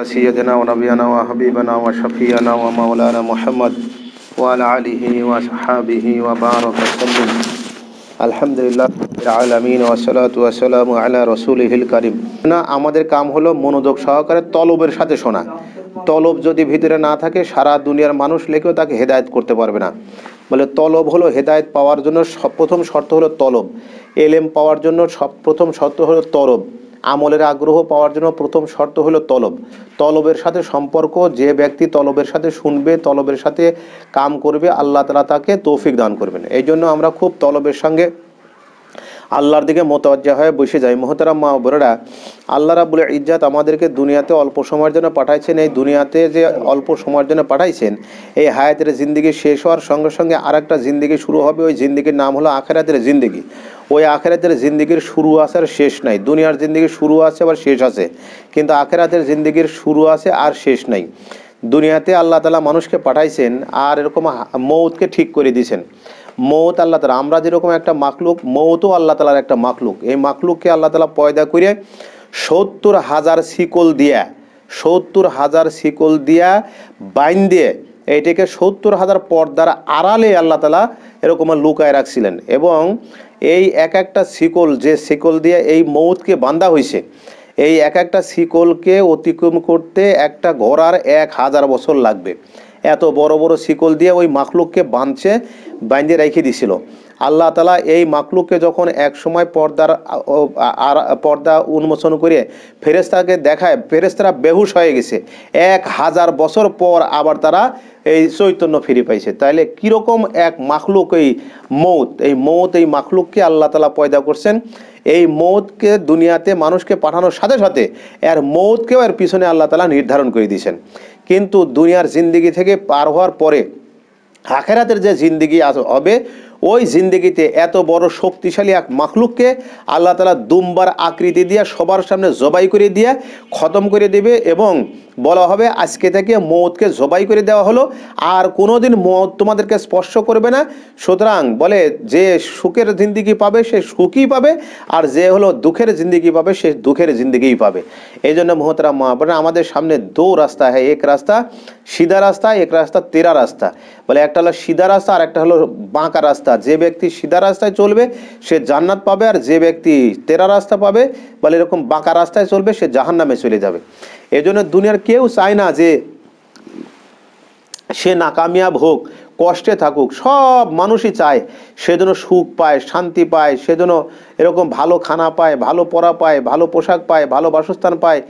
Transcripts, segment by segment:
سيدنا ونبينا وحبيبنا وشفينا ومولانا محمد وعلى آله وصحابه وبارك وسلم الحمد لله আলামিন ওয়াসালাত ওয়াসালাম আলা রসুলহিল করিম না আমাদের কাম হলো মনোযোগ সহকারে তলবের সাথে শোনা তলব যদি ভিতরে না থাকে সারা দুনিয়ার মানুষ লেখেও তাকে হেদায়েত করতে পারবে না বলে তলব হলো হেদায়েত পাওয়ার জন্য প্রথম শর্ত হলো তলব এলএম পাওয়ার জন্য সব প্রথম শর্ত হলো তলব আমলের আগ্রহ পাওয়ার জন্য প্রথম শর্ত হলো তলব তলবের সাথে সম্পর্ক যে ব্যক্তি তলবের সাথে শুনবে তলবের সাথে কাম করবে আল্লাহ তালা তাকে তৌফিক দান করবেন এই জন্য আমরা খুব তলবের সঙ্গে আল্লাহর দিকে মোতজ্জা হয়ে বসে যায় মোহতারাম মা বোনেরা আল্লাহ রাবুল ইজ্জাত আমাদেরকে দুনিয়াতে অল্প সময়ের জন্য পাঠাইছেন এই দুনিয়াতে যে অল্প সময়ের জন্য পাঠাইছেন এই হায়াতের জিন্দিগি শেষ হওয়ার সঙ্গে সঙ্গে আর একটা জিন্দিগি শুরু হবে ওই জিন্দিগির নাম হলো আখেরাতের জিন্দিগি ওই আখেরাতের জিন্দিগির শুরু আছে আর শেষ নাই দুনিয়ার জিন্দিগি শুরু আছে আবার শেষ আছে কিন্তু আখেরাতের জিন্দিগির শুরু আছে আর শেষ নাই দুনিয়াতে আল্লাহ তালা মানুষকে পাঠাইছেন আর এরকম মৌতকে ঠিক করে দিয়েছেন মৌত আল্লাহ তালা আমরা যেরকম একটা মাকলুক মৌতও আল্লাহ তালার একটা মাকলুক এই মাকলুককে আল্লাহ তালা পয়দা করে সত্তর হাজার শিকল দিয়া সত্তর হাজার শিকল দিয়া বাইন দিয়ে এইটাকে সত্তর হাজার পর্দার আড়ালে আল্লাহ তালা এরকম লুকায় রাখছিলেন এবং এই এক একটা শিকল যে শিকল দিয়ে এই মৌতকে বান্ধা হয়েছে এই এক একটা শিকলকে অতিক্রম করতে একটা ঘোড়ার এক হাজার বছর লাগবে এত বড় বড় শিকল দিয়ে ওই মাখলুককে বাঁধছে বাঁধে রেখে দিছিল আল্লাহ তালা এই মাকলুককে যখন এক সময় পর্দার পর্দা উন্মোচন করে ফেরেস্তাকে দেখায় ফেরেস্তারা বেহুশ হয়ে গেছে এক হাজার বছর পর আবার তারা এই চৈতন্য ফিরে পাইছে তাহলে কীরকম এক মাখলুক এই মৌত এই মৌত এই মাখলুককে আল্লাহ তালা পয়দা করছেন এই মৌতকে দুনিয়াতে মানুষকে পাঠানোর সাথে সাথে এর মৌতকেও এর পিছনে আল্লাহ তালা নির্ধারণ করে দিয়েছেন কিন্তু দুনিয়ার জিন্দিগি থেকে পার হওয়ার পরে আখেরাতের যে জিন্দিগি হবে ওই জিন্দগিতে এত বড় শক্তিশালী এক মাখলুককে আল্লাহ তালা দুমবার আকৃতি দিয়ে সবার সামনে জবাই করে দিয়ে খতম করে দেবে এবং বলা হবে আজকে থেকে মৌতকে জবাই করে দেওয়া হলো আর কোনো দিন তোমাদেরকে স্পর্শ করবে না সুতরাং বলে যে সুখের জিন্দিগি পাবে সে সুখই পাবে আর যে হলো দুঃখের জিন্দিগি পাবে সে দুঃখের জিন্দিগিই পাবে এই জন্য মহতরা মহাপ্রাণ আমাদের সামনে দু রাস্তা হ্যাঁ এক রাস্তা সিধা রাস্তা এক রাস্তা তেরা রাস্তা বলে একটা হলো সিধা রাস্তা আর একটা হলো বাঁকা রাস্তা রাস্তা যে ব্যক্তি সিধা রাস্তায় চলবে সে জান্নাত পাবে আর যে ব্যক্তি তেরা রাস্তা পাবে বলে এরকম বাঁকা রাস্তায় চলবে সে জাহান্নামে চলে যাবে এজন্য দুনিয়ার কেউ চায় না যে সে নাকামিয়াব হোক কষ্টে থাকুক সব মানুষই চায় সে যেন সুখ পায় শান্তি পায় সে যেন এরকম ভালো খানা পায় ভালো পড়া পায় ভালো পোশাক পায় ভালো বাসস্থান পায়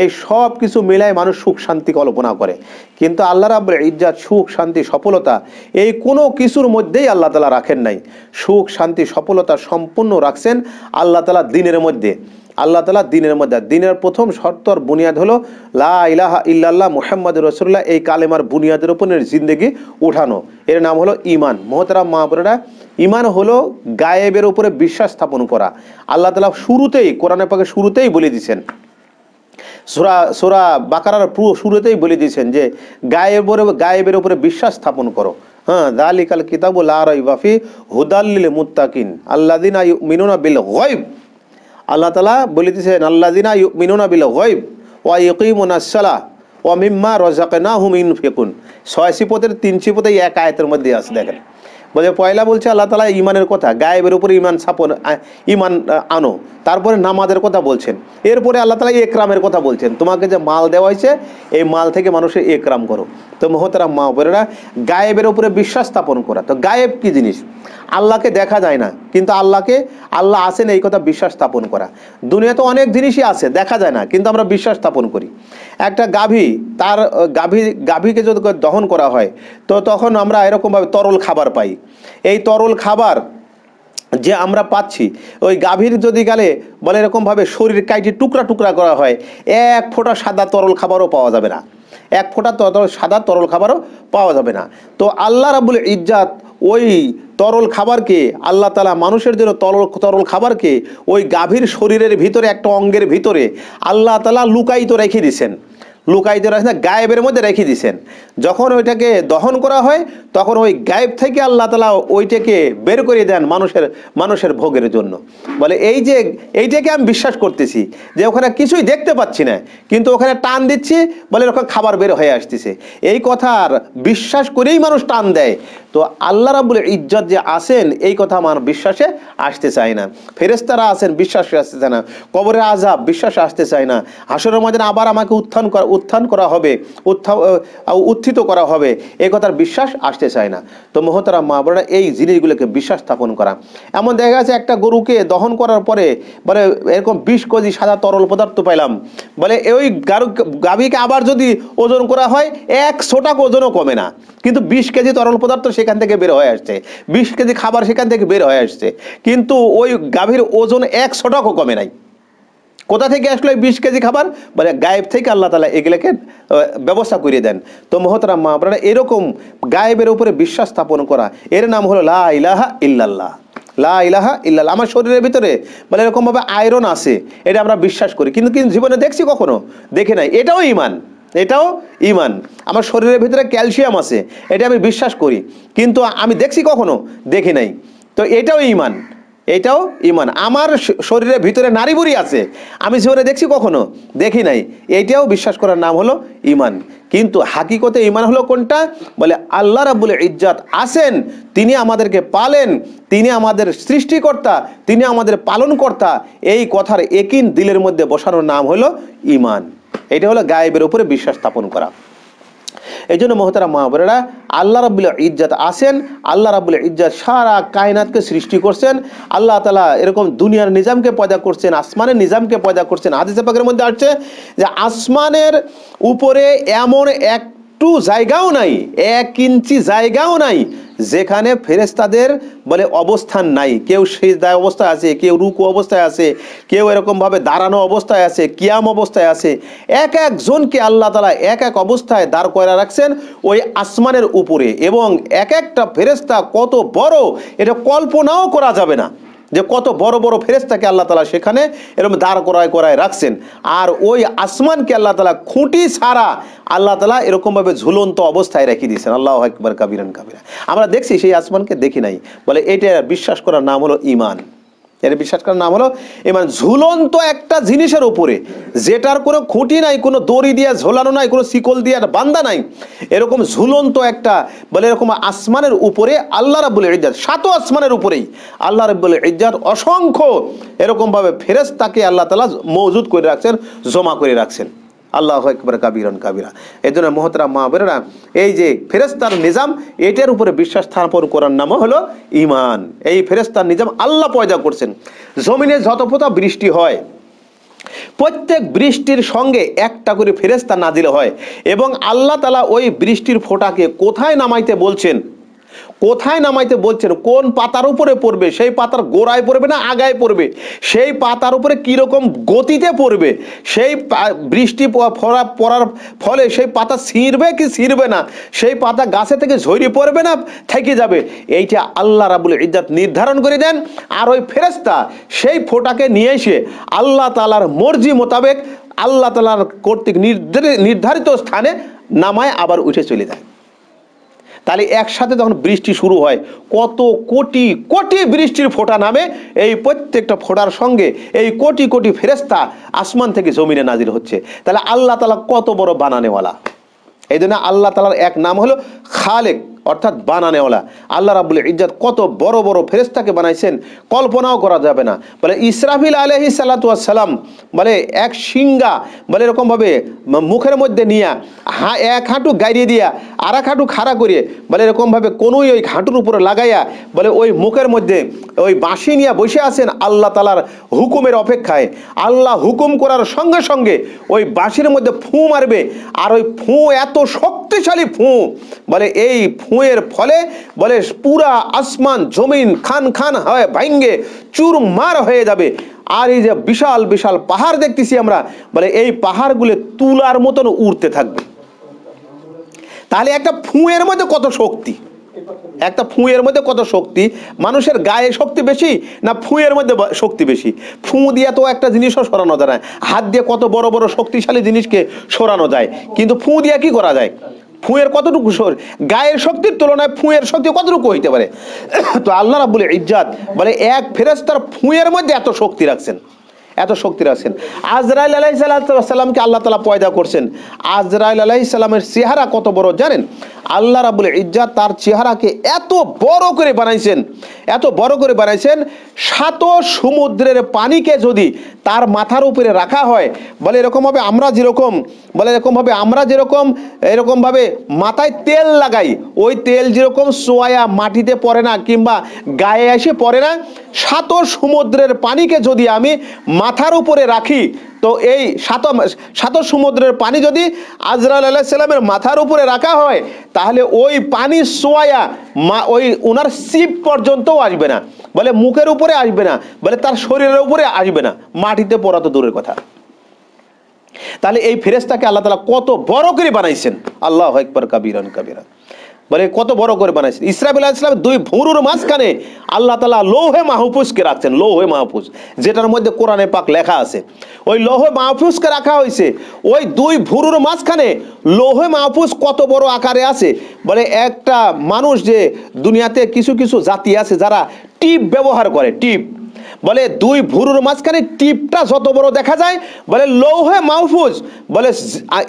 এই সব কিছু মিলায় মানুষ সুখ শান্তি কল্পনা করে কিন্তু আল্লাহ রাবুল ইজ্জাত সুখ শান্তি সফলতা এই কোনো কিছুর মধ্যেই আল্লাহ তালা রাখেন নাই সুখ শান্তি সফলতা সম্পূর্ণ রাখছেন আল্লাহ তালা দিনের মধ্যে আল্লাহ তালা দিনের মধ্যে দিনের প্রথম শর্ত আর বুনিয়াদ হলো লা ইলাহা ইল্লাল্লাহ মুহাম্মদ রসুল্লাহ এই কালেমার বুনিয়াদের ওপরের জিন্দেগি উঠানো এর নাম হলো ইমান মহতারা মহাপুরেরা ইমান হলো গায়েবের উপরে বিশ্বাস স্থাপন করা আল্লাহ তালা শুরুতেই কোরআনে পাকে শুরুতেই বলে দিয়েছেন সোরা সোরা বাকারার শুরুতেই বলে দিয়েছেন যে গায়েবের গায়েবের উপরে বিশ্বাস স্থাপন করো হ্যাঁ দালিকাল কিতাবু আর বাফি হুদাল্লিল মুত্তাকিন আল্লাদিন আই মিনুনা বিল হয় আল্লাহ তালা বলিতেছেন আল্লা দিনা মিনুনা বিল গইব ওয়া ইকিমুনাসালা ও মিম্মা রজাকে না হুম ফেকুন ছয় সিপতের তিন সিপতেই এক আয়তের মধ্যে আছে দেখেন বলে পয়লা বলছে আল্লাহ তালা ইমানের কথা গায়েবের উপরে ইমান স্থাপন ইমান আনো তারপরে নামাজের কথা বলছেন এরপরে আল্লাহ তালা একরামের কথা বলছেন তোমাকে যে মাল দেওয়া হয়েছে এই মাল থেকে মানুষের একরাম করো তো মহতারা মা বোনেরা গায়েবের উপরে বিশ্বাস স্থাপন করা তো গায়েব কি জিনিস আল্লাহকে দেখা যায় না কিন্তু আল্লাহকে আল্লাহ আসেন এই কথা বিশ্বাস স্থাপন করা দুনিয়াতে অনেক জিনিসই আছে দেখা যায় না কিন্তু আমরা বিশ্বাস স্থাপন করি একটা গাভী তার গাভী গাভীকে যদি দহন করা হয় তো তখন আমরা এরকমভাবে তরল খাবার পাই এই তরল খাবার যে আমরা পাচ্ছি ওই গাভীর যদি গেলে বলে এরকমভাবে শরীর কাইটি টুকরা টুকরা করা হয় এক ফোঁটা সাদা তরল খাবারও পাওয়া যাবে না এক ফোঁটা সাদা তরল খাবারও পাওয়া যাবে না তো আল্লাহ রাবুল ইজ্জাত ওই তরল খাবারকে আল্লাহ তালা মানুষের জন্য তরল তরল খাবারকে ওই গাভীর শরীরের ভিতরে একটা অঙ্গের ভিতরে আল্লাহ তালা লুকায়িত রেখে দিয়েছেন লুকাইতে রাখছেন গায়েবের মধ্যে রেখে দিছেন যখন ওইটাকে দহন করা হয় তখন ওই গায়েব থেকে আল্লাহ তালা ওইটাকে বের করে দেন মানুষের মানুষের ভোগের জন্য বলে এই যে এইটাকে আমি বিশ্বাস করতেছি যে ওখানে কিছুই দেখতে পাচ্ছি না কিন্তু ওখানে টান দিচ্ছি বলে ওখানে খাবার বের হয়ে আসতেছে এই কথার বিশ্বাস করেই মানুষ টান দেয় তো আল্লাহ রাবুল ইজ্জত যে আসেন এই কথা আমার বিশ্বাসে আসতে চায় না ফেরেস্তারা আসেন বিশ্বাসে আসতে চায় না কবরের আজাব বিশ্বাসে আসতে চায় না হাসরের মাঝে আবার আমাকে উত্থান করা উত্থান করা হবে উত্থা উত্থিত করা হবে এ কথার বিশ্বাস আসতে চায় না তো মহতারা মা বোনেরা এই জিনিসগুলোকে বিশ্বাস স্থাপন করা এমন দেখা গেছে একটা গরুকে দহন করার পরে বলে এরকম বিশ কেজি সাদা তরল পদার্থ পাইলাম বলে ওই গারু গাভীকে আবার যদি ওজন করা হয় এক ছোটাক ওজনও কমে না কিন্তু বিশ কেজি তরল পদার্থ সেখান থেকে বের হয়ে আসছে বিশ কেজি খাবার সেখান থেকে বের হয়ে আসছে কিন্তু ওই গাভীর ওজন এক ছোটাকও কমে নাই কোথা থেকে আসলো এই বিশ কেজি খাবার বলে গায়েব থেকে আল্লাহ তালা এগুলোকে ব্যবস্থা করিয়ে দেন তো মহতরা মা আপনারা এরকম গায়েবের উপরে বিশ্বাস স্থাপন করা এর নাম হলো লা ইলাহা ইল্লাল্লাহ লা ইলাহা ইল্লাল আমার শরীরের ভিতরে মানে এরকমভাবে আয়রন আছে এটা আমরা বিশ্বাস করি কিন্তু কিন্তু জীবনে দেখছি কখনো দেখে নাই এটাও ইমান এটাও ইমান আমার শরীরের ভিতরে ক্যালসিয়াম আছে এটা আমি বিশ্বাস করি কিন্তু আমি দেখছি কখনো দেখি নাই তো এটাও ইমান এটাও ইমান আমার শরীরের ভিতরে নারী বুড়ি আছে আমি জীবনে দেখছি কখনো দেখি নাই এইটাও বিশ্বাস করার নাম হলো ইমান কিন্তু হাকিকতে ইমান হলো কোনটা বলে আল্লাহ রাবুল ইজ্জাত আসেন তিনি আমাদেরকে পালেন তিনি আমাদের সৃষ্টিকর্তা তিনি আমাদের পালনকর্তা এই কথার একিন দিলের মধ্যে বসানোর নাম হলো ইমান এটা হলো গায়েবের উপরে বিশ্বাস স্থাপন করা এই জন্য মহতারা মহাবরেরা আল্লাহ রাবুল ইজ্জাত আসেন আল্লাহ রাবুল ইজ্জাত সারা কায়নাতকে সৃষ্টি করছেন আল্লাহ তালা এরকম দুনিয়ার নিজামকে পয়দা করছেন আসমানের নিজামকে পয়দা করছেন হাদিসে পাকের মধ্যে আসছে যে আসমানের উপরে এমন একটু জায়গাও নাই এক ইঞ্চি জায়গাও নাই যেখানে ফেরেস্তাদের বলে অবস্থান নাই কেউ দায় অবস্থায় আছে কেউ রুকু অবস্থায় আছে কেউ এরকমভাবে দাঁড়ানো অবস্থায় আছে কিয়াম অবস্থায় আছে এক একজনকে আল্লাহ তালা এক এক অবস্থায় দাঁড় করা রাখছেন ওই আসমানের উপরে এবং এক একটা ফেরেস্তা কত বড় এটা কল্পনাও করা যাবে না যে কত বড় বড় ফেরেস্তাকে আল্লাহ তালা সেখানে এরকম দাঁড় করায় করায় রাখছেন আর ওই আসমানকে আল্লাহ তালা খুঁটি ছাড়া আল্লাহ তালা এরকমভাবে ঝুলন্ত অবস্থায় রেখে দিয়েছেন আল্লাহ একবার কাবিরান কাবিরা আমরা দেখছি সেই আসমানকে দেখি নাই বলে এটা বিশ্বাস করার নাম হলো ইমান এর বিশ্বাস করার নাম হলো এবার ঝুলন্ত একটা জিনিসের উপরে যেটার কোনো খুঁটি নাই কোনো দড়ি দিয়ে ঝোলানো নাই কোনো শিকল দিয়ে বান্দা নাই এরকম ঝুলন্ত একটা বলে এরকম আসমানের উপরে আল্লাহ রাবুল ইজ্জাত সাত আসমানের উপরেই আল্লাহ রাবুল ইজ্জাত অসংখ্য এরকমভাবে ফেরেস তাকে আল্লাহ তালা মজুদ করে রাখছেন জমা করে রাখছেন আল্লাহ একবার কাবিরন কাবিরা এই জন্য মহতরা মা এই যে ফেরেস্তার নিজাম এটার উপরে বিশ্বাস স্থাপন করার নাম হলো ইমান এই ফেরেস্তার নিজাম আল্লাহ পয়দা করছেন জমিনে যত পোতা বৃষ্টি হয় প্রত্যেক বৃষ্টির সঙ্গে একটা করে ফেরেস্তা নাজিল হয় এবং আল্লাহ তালা ওই বৃষ্টির ফোঁটাকে কোথায় নামাইতে বলছেন কোথায় নামাইতে বলছেন কোন পাতার উপরে পড়বে সেই পাতার গোড়ায় পড়বে না আগায় পড়বে সেই পাতার উপরে কীরকম গতিতে পড়বে সেই বৃষ্টি ফরা পড়ার ফলে সেই পাতা ছিঁড়বে কি ছিঁড়বে না সেই পাতা গাছে থেকে ঝরি পড়বে না থেকে যাবে এইটা আল্লাহ রাবুল ইজ্জাত নির্ধারণ করে দেন আর ওই ফেরেস্তা সেই ফোটাকে নিয়ে এসে আল্লাহ তালার মর্জি মোতাবেক আল্লাহ তালার কর্তৃক নির্ধারিত স্থানে নামায় আবার উঠে চলে যায় তাহলে একসাথে যখন বৃষ্টি শুরু হয় কত কোটি কোটি বৃষ্টির ফোঁটা নামে এই প্রত্যেকটা ফোঁটার সঙ্গে এই কোটি কোটি ফেরেস্তা আসমান থেকে জমিনে নাজির হচ্ছে তাহলে আল্লাহ তালা কত বড় বানানেওয়ালা এই জন্য আল্লাহ তালার এক নাম হলো খালেক অর্থাৎ বানানেওয়ালা আল্লাহ রাবুল ইজ্জাত কত বড় বড় ফেরেস্তাকে বানাইছেন কল্পনাও করা যাবে না বলে ইসরাফিল আলহি সালাতাম বলে এক সিঙ্গা বলে এরকমভাবে মুখের মধ্যে নিয়া হা এক হাঁটু গাইড়িয়ে দিয়া আর এক হাঁটু খাড়া করিয়ে বলে এরকমভাবে কোনোই ওই হাঁটুর উপরে লাগাইয়া বলে ওই মুখের মধ্যে ওই বাঁশি নিয়ে বসে আছেন আল্লাহ তালার হুকুমের অপেক্ষায় আল্লাহ হুকুম করার সঙ্গে সঙ্গে ওই বাঁশির মধ্যে ফু মারবে আর ওই ফু এত শক্তিশালী ফু বলে এই ফু হুঁয়ের ফলে বলে পুরা আসমান জমিন খান খান হয় ভাঙ্গে চুরমার হয়ে যাবে আর এই যে বিশাল বিশাল পাহাড় দেখতেছি আমরা বলে এই পাহাড়গুলো তুলার মতন উড়তে থাকবে তাহলে একটা ফুঁয়ের মধ্যে কত শক্তি একটা ফুঁয়ের মধ্যে কত শক্তি মানুষের গায়ে শক্তি বেশি না ফুঁয়ের মধ্যে শক্তি বেশি ফু দিয়ে তো একটা জিনিসও সরানো যায় না হাত দিয়ে কত বড় বড় শক্তিশালী জিনিসকে সরানো যায় কিন্তু ফু দিয়ে কি করা যায় ফুঁয়ের কতটুকু শোর গায়ের শক্তির তুলনায় ফুঁয়ের শক্তি কতটুকু হইতে পারে তো আল্লাহ রাবুল ইজ্জাত বলে এক ফেরেস্তার ফুঁয়ের মধ্যে এত শক্তি রাখছেন এত শক্তির আছেন আজরাইল আলাই সাল্লাহামকে আল্লাহ তালা পয়দা করছেন আজরাইল আলাই সাল্লামের চেহারা কত বড় জানেন আল্লাহ রাবুল ইজ্জা তার চেহারাকে এত বড় করে বানাইছেন এত বড় করে বানাইছেন সাত সমুদ্রের পানিকে যদি তার মাথার উপরে রাখা হয় বলে এরকমভাবে আমরা যেরকম বলে এরকমভাবে আমরা যেরকম এরকমভাবে মাথায় তেল লাগাই ওই তেল যেরকম সোয়া মাটিতে পড়ে না কিংবা গায়ে এসে পড়ে না সাত সমুদ্রের পানিকে যদি আমি মাথার উপরে রাখি তো এই সাত সাত সমুদ্রের পানি যদি আজরাল আল্লাহ সাল্লামের মাথার উপরে রাখা হয় তাহলে ওই পানি সোয়া মা ওই ওনার শিব পর্যন্তও আসবে না বলে মুখের উপরে আসবে না বলে তার শরীরের উপরে আসবে না মাটিতে পড়া তো দূরের কথা তাহলে এই ফেরেস্তাকে আল্লাহ তালা কত বড় করে বানাইছেন আল্লাহ একবার কাবিরান কাবিরা মানে কত বড় করে বানাইছে আলাহ ইসলাম দুই ভুরুর মাঝখানে আল্লাহ তালা লৌহে মাহফুজকে রাখছেন লৌহে মাহফুজ যেটার মধ্যে কোরআনে পাক লেখা আছে ওই লৌহে মাহফুজকে রাখা হয়েছে ওই দুই ভুরুর মাঝখানে লৌহে মাহফুজ কত বড় আকারে আছে বলে একটা মানুষ যে দুনিয়াতে কিছু কিছু জাতি আছে যারা টিপ ব্যবহার করে টিপ বলে দুই ভুরুর মাঝখানে টিপটা যত বড় দেখা যায় বলে লৌহে মাহফুজ বলে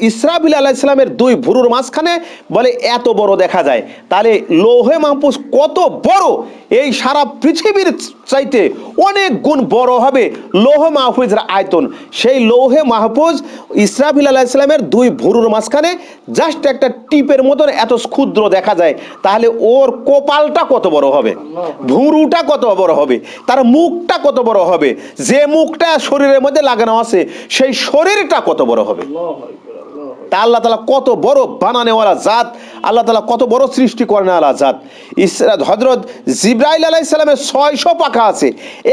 ইসরাফিল আল্লাহ ইসলামের দুই ভুরুর মাঝখানে বলে এত বড় দেখা যায় তাহলে লৌহে মাহফুজ কত বড় এই সারা পৃথিবীর চাইতে অনেক গুণ বড় হবে লৌহ মাহফুজের আয়তন সেই লৌহে মাহফুজ ইসরাফিল আল্লাহ ইসলামের দুই ভুরুর মাঝখানে জাস্ট একটা টিপের মতন এত ক্ষুদ্র দেখা যায় তাহলে ওর কপালটা কত বড় হবে ভুরুটা কত বড় হবে তার মুখটা কত বড় হবে যে মুখটা শরীরের মধ্যে লাগানো আছে সেই শরীরটা কত বড় হবে তা আল্লাহ তালা কত বড় বানানেওয়ালা জাত আল্লাহ তালা কত বড় সৃষ্টি করেন করেনওয়ালা জাত ইসরাত হজরত জিব্রাইল আলাহ ইসলামের ছয়শ পাখা আছে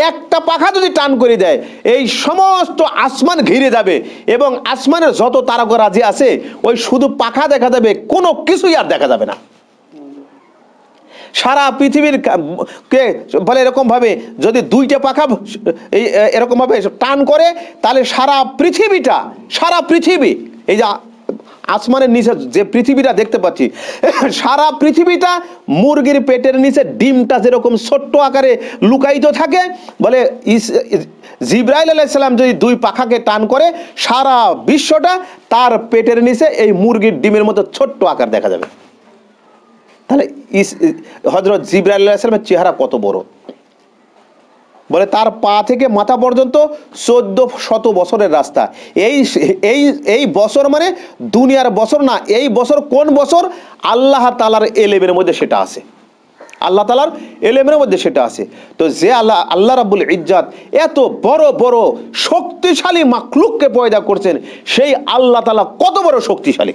একটা পাখা যদি টান করে দেয় এই সমস্ত আসমান ঘিরে যাবে এবং আসমানের যত তারকা রাজি আছে ওই শুধু পাখা দেখা যাবে কোনো কিছুই আর দেখা যাবে না সারা পৃথিবীর কে বলে এরকমভাবে যদি দুইটা পাখা এই এরকমভাবে টান করে তাহলে সারা পৃথিবীটা সারা পৃথিবী এই যে আসমানের নিচে যে পৃথিবীটা দেখতে পাচ্ছি সারা পৃথিবীটা মুরগির পেটের নিচে ডিমটা যেরকম ছোট্ট আকারে লুকায়িত থাকে বলে জিব্রাইল আলাইসালাম যদি দুই পাখাকে টান করে সারা বিশ্বটা তার পেটের নিচে এই মুরগির ডিমের মতো ছোট্ট আকার দেখা যাবে তাহলে ইস হজরত জিবরা আল্লাহামের চেহারা কত বড় বলে তার পা থেকে মাথা পর্যন্ত চোদ্দ শত বছরের রাস্তা এই এই এই বছর মানে দুনিয়ার বছর না এই বছর কোন বছর আল্লাহ তালার এলেমের মধ্যে সেটা আছে আল্লাহ তালার এলেমের মধ্যে সেটা আছে তো যে আল্লাহ আল্লাহ রাবুল ইজ্জাত এত বড় বড় শক্তিশালী মাকলুককে পয়দা করছেন সেই আল্লাহ তালা কত বড় শক্তিশালী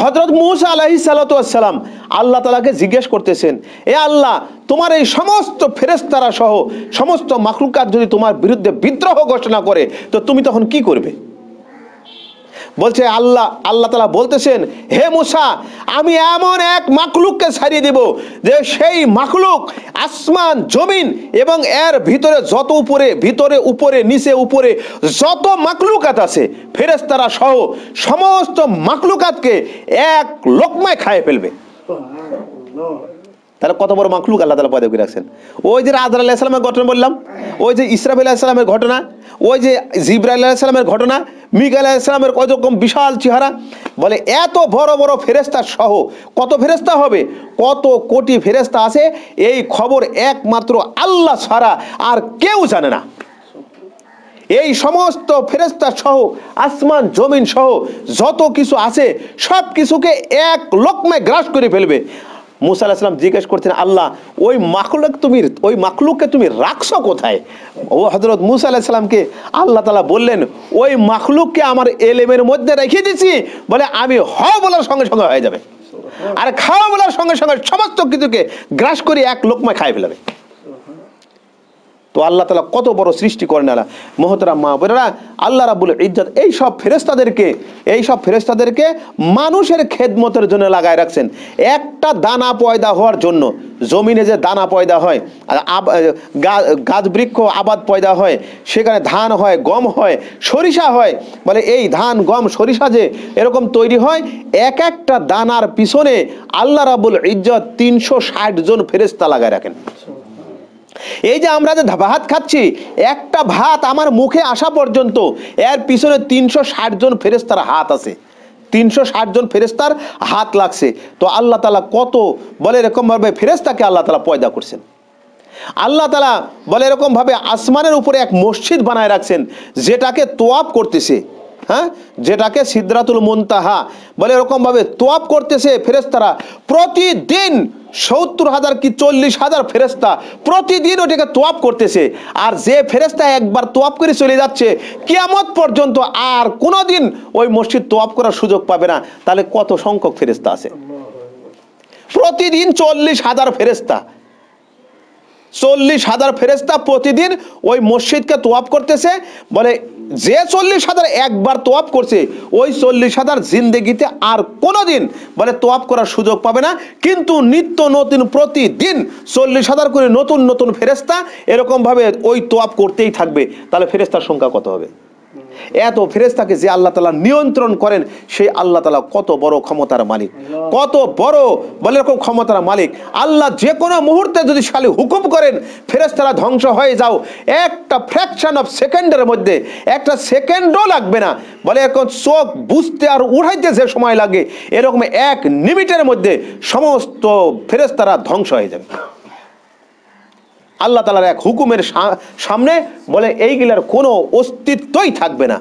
হজরত মুসা আলাহি সালাতাম আল্লাহ তালাকে জিজ্ঞেস করতেছেন এ আল্লাহ তোমার এই সমস্ত ফেরেস্তারা সহ সমস্ত মাকলুকার যদি তোমার বিরুদ্ধে বিদ্রোহ ঘোষণা করে তো তুমি তখন কি করবে বলছে আল্লাহ আল্লাহ তালা বলতেছেন হে মুসা আমি এমন এক মাকলুককে ছাড়িয়ে দেব যে সেই মাকলুক আসমান জমিন এবং এর ভিতরে যত উপরে ভিতরে উপরে নিচে উপরে যত মাকলুকাত আছে ফেরেস্তারা সহ সমস্ত মাকলুকাতকে এক লোকমায় খায় ফেলবে তাহলে কত বড় মাখলুক আল্লাহ তালা পয়দা করে রাখছেন ওই যে আজরা আল্লাহ ইসলামের ঘটনা বললাম ওই যে ইসরাফ আল্লাহ ইসলামের ঘটনা ওই যে জিবরা আল্লাহ ইসলামের ঘটনা মিক আল্লাহ ইসলামের কতরকম বিশাল চেহারা বলে এত বড় বড় ফেরেস্তা সহ কত ফেরেস্তা হবে কত কোটি ফেরেস্তা আছে এই খবর একমাত্র আল্লাহ ছাড়া আর কেউ জানে না এই সমস্ত ফেরেস্তা সহ আসমান জমিন সহ যত কিছু আছে সব কিছুকে এক লোকমে গ্রাস করে ফেলবে মুসা আলাহিসাম জিজ্ঞেস করছেন আল্লাহ ওই মাকলুক তুমি ওই মাকলুককে তুমি রাখছো কোথায় ও হজরত মুসা আলাহিসামকে আল্লাহ তালা বললেন ওই মাকলুককে আমার এলেমের মধ্যে রেখে দিছি বলে আমি হ বলার সঙ্গে সঙ্গে হয়ে যাবে আর খাওয়া বলার সঙ্গে সঙ্গে সমস্ত কিছুকে গ্রাস করে এক লোকমায় খাই ফেলাবে তো আল্লাহ তালা কত বড় সৃষ্টি করেন আলা মহতরাম মা বোনেরা আল্লাহ রাবুল ইজ্জত এই সব ফেরেস্তাদেরকে এই সব ফেরেস্তাদেরকে মানুষের খেদমতের জন্য লাগায় রাখছেন একটা দানা পয়দা হওয়ার জন্য জমিনে যে দানা পয়দা হয় গাছ বৃক্ষ আবাদ পয়দা হয় সেখানে ধান হয় গম হয় সরিষা হয় বলে এই ধান গম সরিষা যে এরকম তৈরি হয় এক একটা দানার পিছনে আল্লাহ রাবুল ইজ্জত তিনশো জন ফেরেস্তা লাগায় রাখেন এই যে আমরা যে ভাত খাচ্ছি একটা ভাত আমার মুখে আসা পর্যন্ত এর পিছনে তিনশো জন ফেরেস্তার হাত আছে তিনশো জন ফেরেস্তার হাত লাগছে তো আল্লাহ তালা কত বলে এরকমভাবে ফেরেস্তাকে আল্লাহ তালা পয়দা করছেন আল্লাহ তালা বলে এরকমভাবে আসমানের উপরে এক মসজিদ বানায় রাখছেন যেটাকে তোয়াপ করতেছে হ্যাঁ যেটাকে সিদ্ধাতুল মুনতাহা বলে এরকমভাবে তোয়াপ করতেছে ফেরেস্তারা প্রতিদিন সত্তর হাজার কি চল্লিশ হাজার ফেরেস্তা প্রতিদিন ওটাকে তোয়াপ করতেছে আর যে ফেরেস্তা একবার তোয়াপ করে চলে যাচ্ছে কিয়ামত পর্যন্ত আর কোনো দিন ওই মসজিদ তোয়াপ করার সুযোগ পাবে না তাহলে কত সংখ্যক ফেরেস্তা আছে প্রতিদিন চল্লিশ হাজার ফেরেস্তা চল্লিশ হাজার ফেরেস্তা প্রতিদিন ওই মসজিদকে তোয়াপ করতেছে বলে যে চল্লিশ হাজার একবার তোয়াপ করছে ওই চল্লিশ হাজার জিন্দেগিতে আর কোনো দিন বলে তোয়াপ করার সুযোগ পাবে না কিন্তু নিত্য নতুন প্রতিদিন চল্লিশ হাজার করে নতুন নতুন ফেরেস্তা এরকমভাবে ওই তোয়াপ করতেই থাকবে তাহলে ফেরেস্তার সংখ্যা কত হবে এত ফেরেস্তাকে যে আল্লাহ তালা নিয়ন্ত্রণ করেন সেই আল্লাহ তালা কত বড় ক্ষমতার মালিক কত বড় বলে রকম ক্ষমতার মালিক আল্লাহ যে কোনো মুহূর্তে যদি শালি হুকুম করেন ফেরেস্তারা ধ্বংস হয়ে যাও একটা ফ্র্যাকশন অফ সেকেন্ডের মধ্যে একটা সেকেন্ডও লাগবে না বলে এরকম চোখ বুঝতে আর উড়াইতে যে সময় লাগে এরকম এক নিমিটের মধ্যে সমস্ত ফেরেস্তারা ধ্বংস হয়ে যাবে আল্লাহ তালার এক হুকুমের সামনে বলে এইগুলার কোনো অস্তিত্বই থাকবে না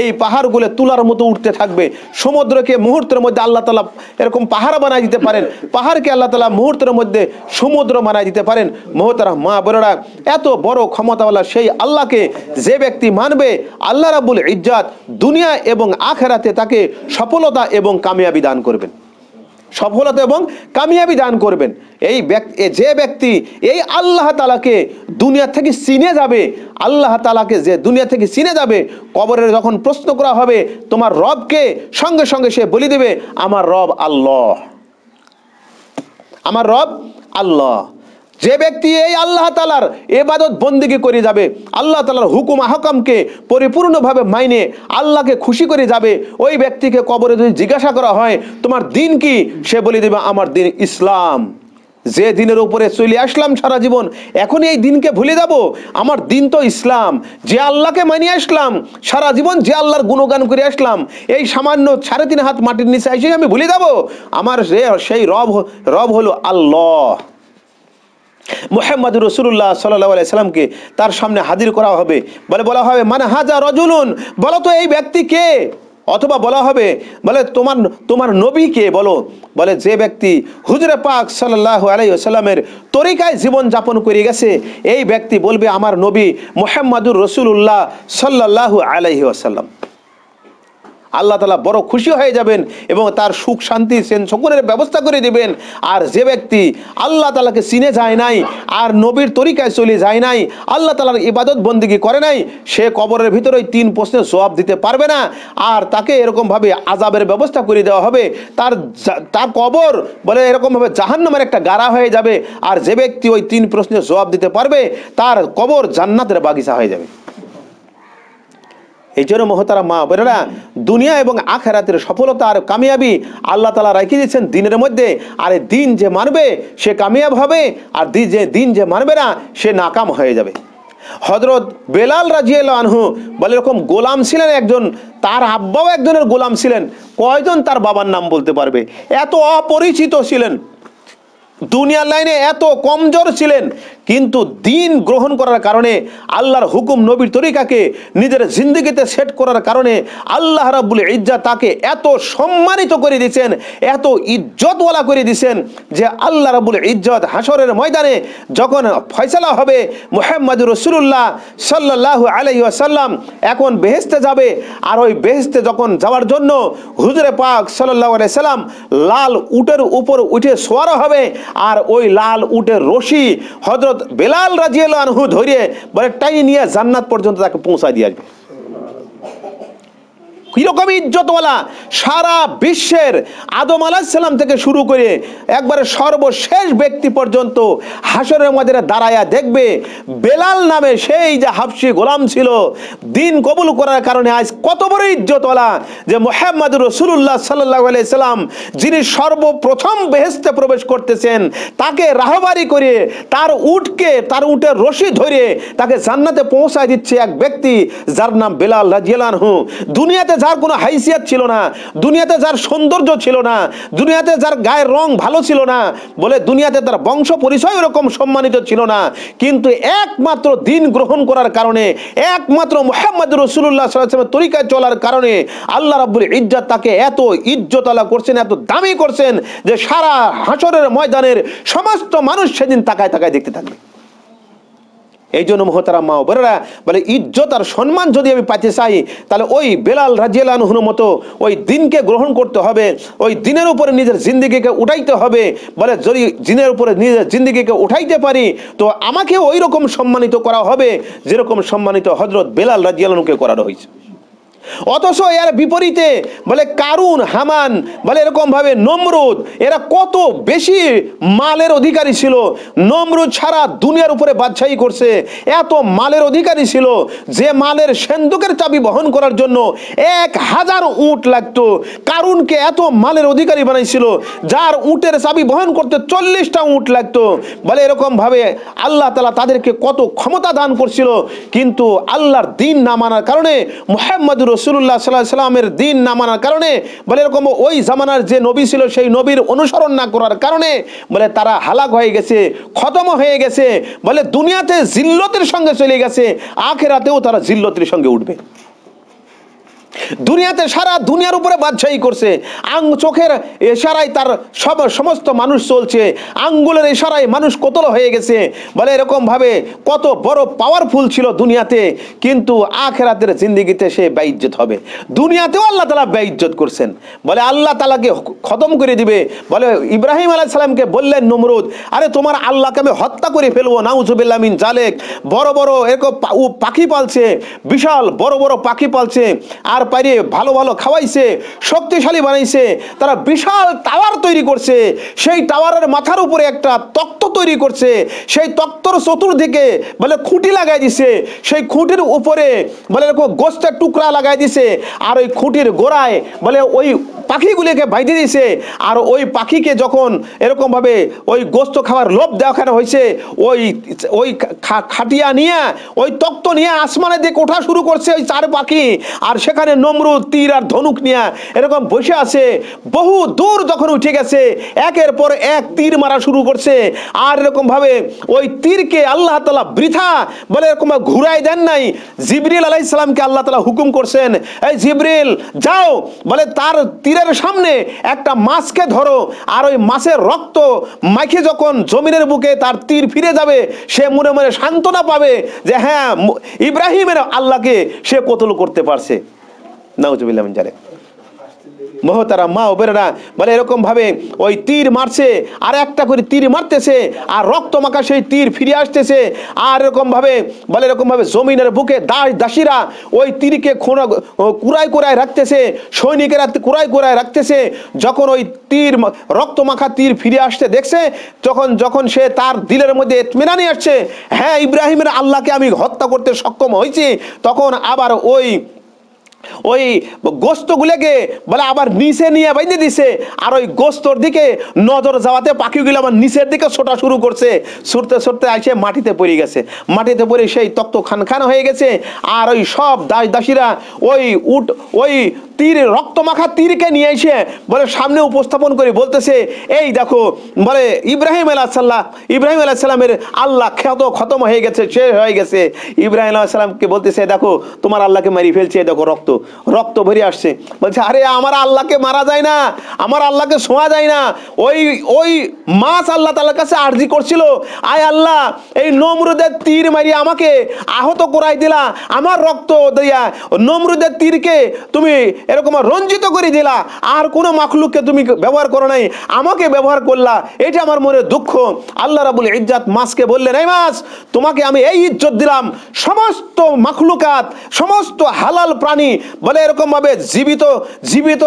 এই পাহাড়গুলো তুলার মতো উঠতে থাকবে সমুদ্রকে মুহূর্তের মধ্যে আল্লাহ তালা এরকম পাহাড় বানায় দিতে পারেন পাহাড়কে আল্লাহ তালা মুহূর্তের মধ্যে সমুদ্র বানায় দিতে পারেন মহতারা মা বোনেরা এত বড় ক্ষমতাওয়ালা সেই আল্লাহকে যে ব্যক্তি মানবে আল্লাহ রাবুল ইজ্জাত দুনিয়া এবং আখেরাতে তাকে সফলতা এবং কামিয়াবি দান করবেন সফলতা এবং কামিয়াবি দান করবেন এই যে ব্যক্তি এই আল্লাহ তালাকে দুনিয়া থেকে চিনে যাবে আল্লাহ তালাকে যে দুনিয়া থেকে চিনে যাবে কবরের যখন প্রশ্ন করা হবে তোমার রবকে সঙ্গে সঙ্গে সে বলি দেবে আমার রব আল্লাহ আমার রব আল্লাহ যে ব্যক্তি এই আল্লাহ তালার এবাদত বন্দিকে করে যাবে আল্লাহ তালার হুকুম আহকামকে পরিপূর্ণভাবে মাইনে আল্লাহকে খুশি করে যাবে ওই ব্যক্তিকে কবরে যদি জিজ্ঞাসা করা হয় তোমার দিন কি সে বলে দেবে আমার দিন ইসলাম যে দিনের উপরে চলে আসলাম সারা জীবন এখন এই দিনকে ভুলে যাব আমার দিন তো ইসলাম যে আল্লাহকে মানিয়ে আসলাম সারা জীবন যে আল্লাহর গুণগান করে আসলাম এই সামান্য সাড়ে তিন হাত মাটির নিচে এসেই আমি ভুলে যাব আমার সেই রব রব হলো আল্লাহ মোহাম্মদ রসুল্লাহ সাল্লাহ সাল্লামকে তার সামনে হাজির করা হবে বলে বলা হবে মানে হাজা রজুলুন বলো তো এই ব্যক্তি কে অথবা বলা হবে বলে তোমার তোমার নবীকে বলো বলে যে ব্যক্তি হুজরে পাক সাল্লাহ সাল্লামের তরিকায় জীবনযাপন করে গেছে এই ব্যক্তি বলবে আমার নবী মোহাম্মদুর রসুল্লাহ সাল্লাহ আলাইহ আসাল্লাম আল্লাহ তালা বড় খুশি হয়ে যাবেন এবং তার সুখ শান্তি সেন সকলের ব্যবস্থা করে দেবেন আর যে ব্যক্তি আল্লাহ তালাকে চিনে যায় নাই আর নবীর তরিকায় চলে যায় নাই আল্লাহ তালার ইবাদত বন্দিগি করে নাই সে কবরের ভিতরে ওই তিন প্রশ্নের জবাব দিতে পারবে না আর তাকে এরকমভাবে আজাবের ব্যবস্থা করে দেওয়া হবে তার তার কবর বলে এরকমভাবে জাহান্নামের একটা গাড়া হয়ে যাবে আর যে ব্যক্তি ওই তিন প্রশ্নের জবাব দিতে পারবে তার কবর জান্নাতের বাগিচা হয়ে যাবে এই জন্য মহতারা মা বোনেরা দুনিয়া এবং আখেরাতের সফলতা আর কামিয়াবি আল্লাহ তালা রেখে দিয়েছেন দিনের মধ্যে আর দিন যে মানবে সে কামিয়াব হবে আর যে দিন যে মানবে না সে নাকাম হয়ে যাবে হজরত বেলাল রাজিয়াল আনহু বলে এরকম গোলাম ছিলেন একজন তার আব্বাও একজনের গোলাম ছিলেন কয়জন তার বাবার নাম বলতে পারবে এত অপরিচিত ছিলেন দুনিয়ার লাইনে এত কমজোর ছিলেন কিন্তু দিন গ্রহণ করার কারণে আল্লাহর হুকুম নবীর তরিকাকে নিজের জিন্দগিতে সেট করার কারণে আল্লাহ রাবুল ইজ্জা তাকে এত সম্মানিত করে দিচ্ছেন এত ইজ্জতওয়ালা করে দিচ্ছেন যে আল্লাহ রাবুল ইজ্জত হাসরের ময়দানে যখন ফয়সলা হবে মোহাম্মদ রসুল্লাহ সাল্লাহ আলহি আসাল্লাম এখন বেহেস্তে যাবে আর ওই বেহেস্তে যখন যাওয়ার জন্য হুজরে পাক সাল্লাহ সাল্লাম লাল উটের উপর উঠে সোয়ার হবে আর ওই লাল উটের রশি হজরত হজরত বেলাল রাজিয়াল আনহু ধরিয়ে বলে টাই নিয়ে জান্নাত পর্যন্ত তাকে পৌঁছায় দিয়ে আসবে কিরকম ইজ্জতওয়ালা সারা বিশ্বের আদম আলাহিসাল্লাম থেকে শুরু করে একবারে সর্বশেষ ব্যক্তি পর্যন্ত হাসরের মাঝে দাঁড়াইয়া দেখবে বেলাল নামে সেই যে হাফসি গোলাম ছিল দিন কবুল করার কারণে আজ কত বড় ইজ্জতওয়ালা যে মোহাম্মদ রসুল্লাহ সাল্লাহ আলাইসাল্লাম যিনি সর্বপ্রথম বেহেস্তে প্রবেশ করতেছেন তাকে রাহবারি করে তার উটকে তার উটের রশি ধরে তাকে জান্নাতে পৌঁছায় দিচ্ছে এক ব্যক্তি যার নাম বেলাল রাজিয়ালহ দুনিয়াতে যার কোনো হাইসিয়াত ছিল না দুনিয়াতে যার সৌন্দর্য ছিল না দুনিয়াতে যার গায়ের রং ভালো ছিল না বলে দুনিয়াতে তার বংশ পরিচয় ওরকম সম্মানিত ছিল না কিন্তু একমাত্র দিন গ্রহণ করার কারণে একমাত্র মোহাম্মদ রসুল্লাহ সাল্লামের তরিকায় চলার কারণে আল্লাহ রাবুল ইজ্জাত তাকে এত ইজ্জতালা করছেন এত দামি করছেন যে সারা হাসরের ময়দানের সমস্ত মানুষ সেদিন তাকায় তাকায় দেখতে থাকবে এই জন্য মহতারা মা বেরা বলে ইজ্জত আর সম্মান যদি আমি পাইতে চাই তাহলে ওই বেলাল রাজিয়ালানহুর মতো ওই দিনকে গ্রহণ করতে হবে ওই দিনের উপরে নিজের জিন্দিগিকে উঠাইতে হবে বলে যদি দিনের উপরে নিজের জিন্দিগিকে উঠাইতে পারি তো আমাকে ওই রকম সম্মানিত করা হবে যেরকম সম্মানিত হজরত বেলাল রাজিয়ালকে করানো হয়েছে অথচ এর বিপরীতে বলে কারুন হামান বলে ভাবে নমরুদ এরা কত বেশি মালের অধিকারী ছিল নমরুদ ছাড়া দুনিয়ার উপরে বাদশাহী করছে এত মালের অধিকারী ছিল যে মালের সেন্দুকের চাবি বহন করার জন্য এক হাজার উট লাগত কারুনকে এত মালের অধিকারী বানাইছিল যার উটের চাবি বহন করতে চল্লিশটা উট লাগত বলে এরকমভাবে আল্লাহ তালা তাদেরকে কত ক্ষমতা দান করছিল কিন্তু আল্লাহর দিন না মানার কারণে মোহাম্মদুর রসুল্লাহ সাল্লাহ সাল্লামের দিন না মানার কারণে বলে এরকম ওই জামানার যে নবী ছিল সেই নবীর অনুসরণ না করার কারণে বলে তারা হালাক হয়ে গেছে খতম হয়ে গেছে বলে দুনিয়াতে জিল্লতের সঙ্গে চলে গেছে আখেরাতেও তারা জিল্লতের সঙ্গে উঠবে দুনিয়াতে সারা দুনিয়ার উপরে বাদশাহী করছে আং চোখের এশারাই তার সব সমস্ত মানুষ চলছে আঙ্গুলের ইশারায় মানুষ কোতল হয়ে গেছে বলে এরকমভাবে কত বড় পাওয়ারফুল ছিল দুনিয়াতে কিন্তু আখেরাতের জিন্দিগিতে সে ব্যয়জ্জত হবে দুনিয়াতেও আল্লাহ তালা ব্যয়জ্জত করছেন বলে আল্লাহ তালাকে খতম করে দিবে বলে ইব্রাহিম আলাহ সালামকে বললেন নমরুদ আরে তোমার আল্লাহকে আমি হত্যা করে ফেলবো নাউজুবিল্লামিন জালেক বড় বড় এরকম পাখি পালছে বিশাল বড় বড় পাখি পালছে আর খাওয়ার পাইরে ভালো ভালো খাওয়াইছে শক্তিশালী বানাইছে তারা বিশাল টাওয়ার তৈরি করছে সেই টাওয়ারের মাথার উপরে একটা তক্ত তৈরি করছে সেই তক্তর চতুর্দিকে বলে খুঁটি লাগাই দিছে সেই খুঁটির উপরে বলে এরকম গোস্তের টুকরা লাগাই দিছে আর ওই খুঁটির গোড়ায় বলে ওই পাখিগুলিকে বাইতে দিছে আর ওই পাখিকে যখন এরকমভাবে ওই গোস্ত খাওয়ার লোভ দেখানো হয়েছে ওই ওই খাটিয়া নিয়ে ওই তক্ত নিয়ে আসমানে দিকে ওঠা শুরু করছে ওই চার পাখি আর সেখানে নমরুদ তীর আর ধনুক নিয়ে এরকম বসে আছে বহু দূর যখন উঠে গেছে একের পর এক তীর মারা শুরু করছে আর এরকমভাবে ওই তীরকে আল্লাহ তালা বৃথা বলে এরকম ঘুরাই দেন নাই জিবরিল আলাহ ইসলামকে আল্লাহ তালা হুকুম করছেন এই জিবরিল যাও বলে তার তীরের সামনে একটা মাছকে ধরো আর ওই মাছের রক্ত মাখে যখন জমিনের বুকে তার তীর ফিরে যাবে সে মনে মনে সান্ত্বনা পাবে যে হ্যাঁ ইব্রাহিমের আল্লাহকে সে কতল করতে পারছে নাউজুবিল্লাহ মহ মহতারা মা ও বেরা বলে এরকম ভাবে ওই তীর মারছে আর একটা করে তীর মারতেছে আর রক্ত মাখা সেই তীর ফিরে আসতেছে আর এরকম ভাবে বলে এরকম ভাবে জমিনের বুকে দাস দাসীরা ওই তীরকে খোঁড়া কুড়ায় কুড়ায় রাখতেছে সৈনিকেরা কুড়ায় কুড়ায় রাখতেছে যখন ওই তীর রক্ত মাখা তীর ফিরে আসতে দেখছে তখন যখন সে তার দিলের মধ্যে এতমিনানি আসছে হ্যাঁ ইব্রাহিমের আল্লাহকে আমি হত্যা করতে সক্ষম হয়েছি তখন আবার ওই ওই গোস্ত গুলেকে বলে আবার নিচে নিয়ে বাইতে দিছে আর ওই গোস্তর দিকে নজর যাওয়াতে পাখিগুলো আবার নিচের দিকে ছোটা শুরু করছে ছুটতে ছুটতে আসে মাটিতে পড়ে গেছে মাটিতে পড়ে সেই তক্ত খান খান হয়ে গেছে আর ওই সব দাস দাসীরা ওই উট ওই তীর রক্তমাখা তীরকে নিয়ে এসে বলে সামনে উপস্থাপন করে বলতেছে এই দেখো বলে ইব্রাহিম আলাহ সাল্লাহ ইব্রাহিম আলাহ সাল্লামের আল্লাহ খ্যাত খতম হয়ে গেছে শেষ হয়ে গেছে ইব্রাহিম আলাহ সাল্লামকে বলতেছে দেখো তোমার আল্লাহকে মারি ফেলছে দেখো রক্ত রক্ত ভরে আসছে বলছে আরে আমার আল্লাহকে মারা যায় না আমার আল্লাহকে শোয়া যায় না ওই ওই মাছ আল্লাহ তাল্লার কাছে আর্জি করছিল আয় আল্লাহ এই নমরুদের তীর মারিয়ে আমাকে আহত করাই দিলা আমার রক্ত দিয়া নমরুদের তীরকে তুমি এরকম রঞ্জিত করে দিলা আর কোনো মাখলুককে তুমি ব্যবহার করো নাই আমাকে ব্যবহার করলা এটা আমার মনে দুঃখ আল্লাহ রাবুল ইজ্জাত মাছকে বললেন এই মাছ তোমাকে আমি এই ইজ্জত দিলাম সমস্ত মাখলুকাত সমস্ত হালাল প্রাণী বলে এরকম ভাবে জীবিত জীবিত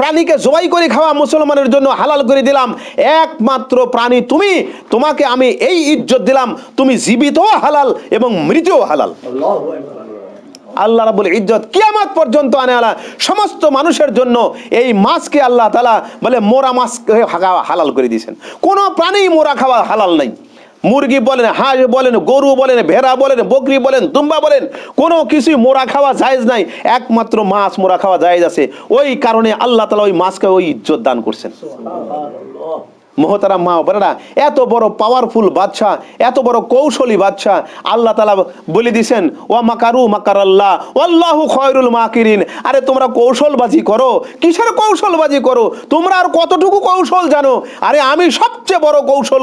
প্রাণীকে জবাই করে খাওয়া মুসলমানের জন্য হালাল করে দিলাম একমাত্র প্রাণী তুমি তোমাকে আমি এই ইজ্জত দিলাম তুমি জীবিতও হালাল এবং মৃতও হালাল আল্লাহ রাবুল ইজ্জত কিয়ামত পর্যন্ত আনে আলা সমস্ত মানুষের জন্য এই মাছকে আল্লাহ তালা বলে মোরা মাছকে হালাল করে দিয়েছেন কোনো প্রাণী মোরা খাওয়া হালাল নাই মুরগি বলেন হাঁস বলেন গরু বলেন ভেড়া বলেন বকরি বলেন দুম্বা বলেন কোনো কিছুই মোরা খাওয়া জায়েজ নাই একমাত্র মাছ মোরা খাওয়া জায়েজ আছে ওই কারণে আল্লাহ তালা ওই মাছকে ওই ইজ্জত দান করছেন মহতারা মা বোনেরা এত বড় পাওয়ারফুল বাদশাহ এত বড় কৌশলী বাদশাহ আল্লাহ তালা বলে দিছেন ও মাকারু মাকার আল্লাহ আল্লাহ খয়রুল মাকিরিন আরে তোমরা কৌশলবাজি করো কিসের কৌশলবাজি করো তোমরা আর কতটুকু কৌশল জানো আরে আমি সবচেয়ে বড় কৌশল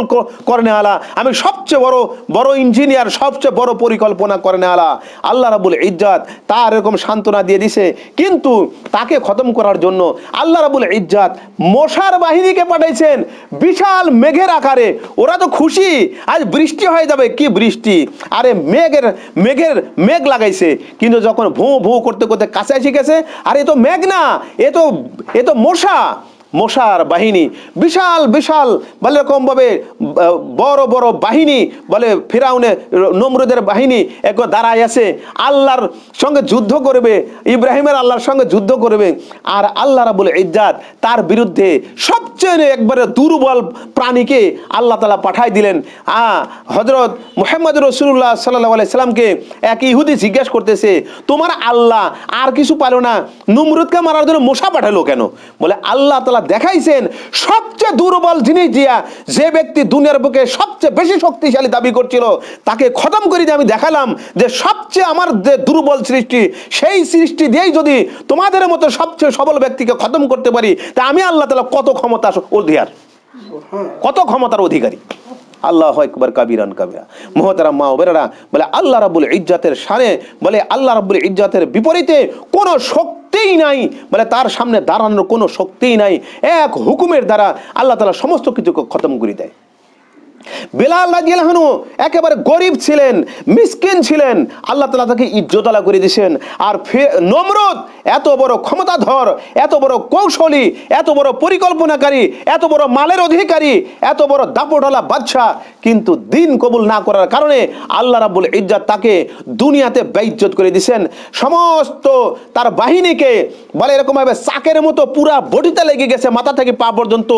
করে আলা আমি সবচেয়ে বড় বড় ইঞ্জিনিয়ার সবচেয়ে বড় পরিকল্পনা করে আলা আল্লাহ রাবুল ইজ্জাত তা এরকম সান্ত্বনা দিয়ে দিছে কিন্তু তাকে খতম করার জন্য আল্লাহ রাবুল ইজ্জাত মশার বাহিনীকে পাঠাইছেন বিশাল মেঘের আকারে ওরা তো খুশি আজ বৃষ্টি হয়ে যাবে কি বৃষ্টি আরে মেঘের মেঘের মেঘ লাগাইছে কিন্তু যখন ভোঁ ভোঁ করতে করতে কাছে এসে গেছে আর এ তো মেঘ না এ তো এ তো মশা মশার বাহিনী বিশাল বিশাল বলে রকমভাবে বড় বড় বাহিনী বলে ফিরাউনে নমরুদের বাহিনী এক দাঁড়ায় আছে আল্লাহর সঙ্গে যুদ্ধ করবে ইব্রাহিমের আল্লাহর সঙ্গে যুদ্ধ করবে আর আল্লাহ রাবুল ইজাত তার বিরুদ্ধে সবচেয়ে একবারে দুর্বল প্রাণীকে আল্লাহ তালা পাঠাই দিলেন আ হজরত মোহাম্মদ রসুল্লাহ সাল্লাহ সাল্লামকে এক ইহুদি জিজ্ঞেস করতেছে তোমার আল্লাহ আর কিছু পারো না নমরুদকে মারার জন্য মশা পাঠালো কেন বলে আল্লাহ তালা দেখাইছেন সবচেয়ে দুর্বল জিনিস দিয়া যে ব্যক্তি দুনিয়ার বুকে সবচেয়ে বেশি শক্তিশালী দাবি করছিল তাকে খতম করে আমি দেখালাম যে সবচেয়ে আমার যে দুর্বল সৃষ্টি সেই সৃষ্টি দিয়েই যদি তোমাদের মতো সবচেয়ে সবল ব্যক্তিকে খতম করতে পারি তা আমি আল্লাহ তালা কত ক্ষমতা অধিকার কত ক্ষমতার অধিকারী আল্লাহ একবার কাবিরান কাবিরা মহতারা মা ওবেরারা বলে আল্লাহ রাবুল ইজ্জাতের সারে বলে আল্লাহ রাবুল ইজ্জাতের বিপরীতে কোনো শক্তিই নাই বলে তার সামনে দাঁড়ানোর কোনো শক্তিই নাই এক হুকুমের দ্বারা আল্লাহ তালা সমস্ত কিছুকে খতম করে দেয় বেলাল রাজিয়ালহানু একেবারে গরিব ছিলেন মিসকিন ছিলেন আল্লাহ তালা তাকে ইজ্জতলা করে দিয়েছেন আর নমরুদ এত বড় ক্ষমতাধর এত বড় কৌশলী এত বড় পরিকল্পনাকারী এত বড় মালের অধিকারী এত বড় দাপটলা বাদশাহ কিন্তু দিন কবুল না করার কারণে আল্লাহ রাবুল ইজ্জাত তাকে দুনিয়াতে বেইজ্জত করে দিয়েছেন সমস্ত তার বাহিনীকে বলে এরকমভাবে চাকের মতো পুরা বটিতে লেগে গেছে মাথা থেকে পা পর্যন্ত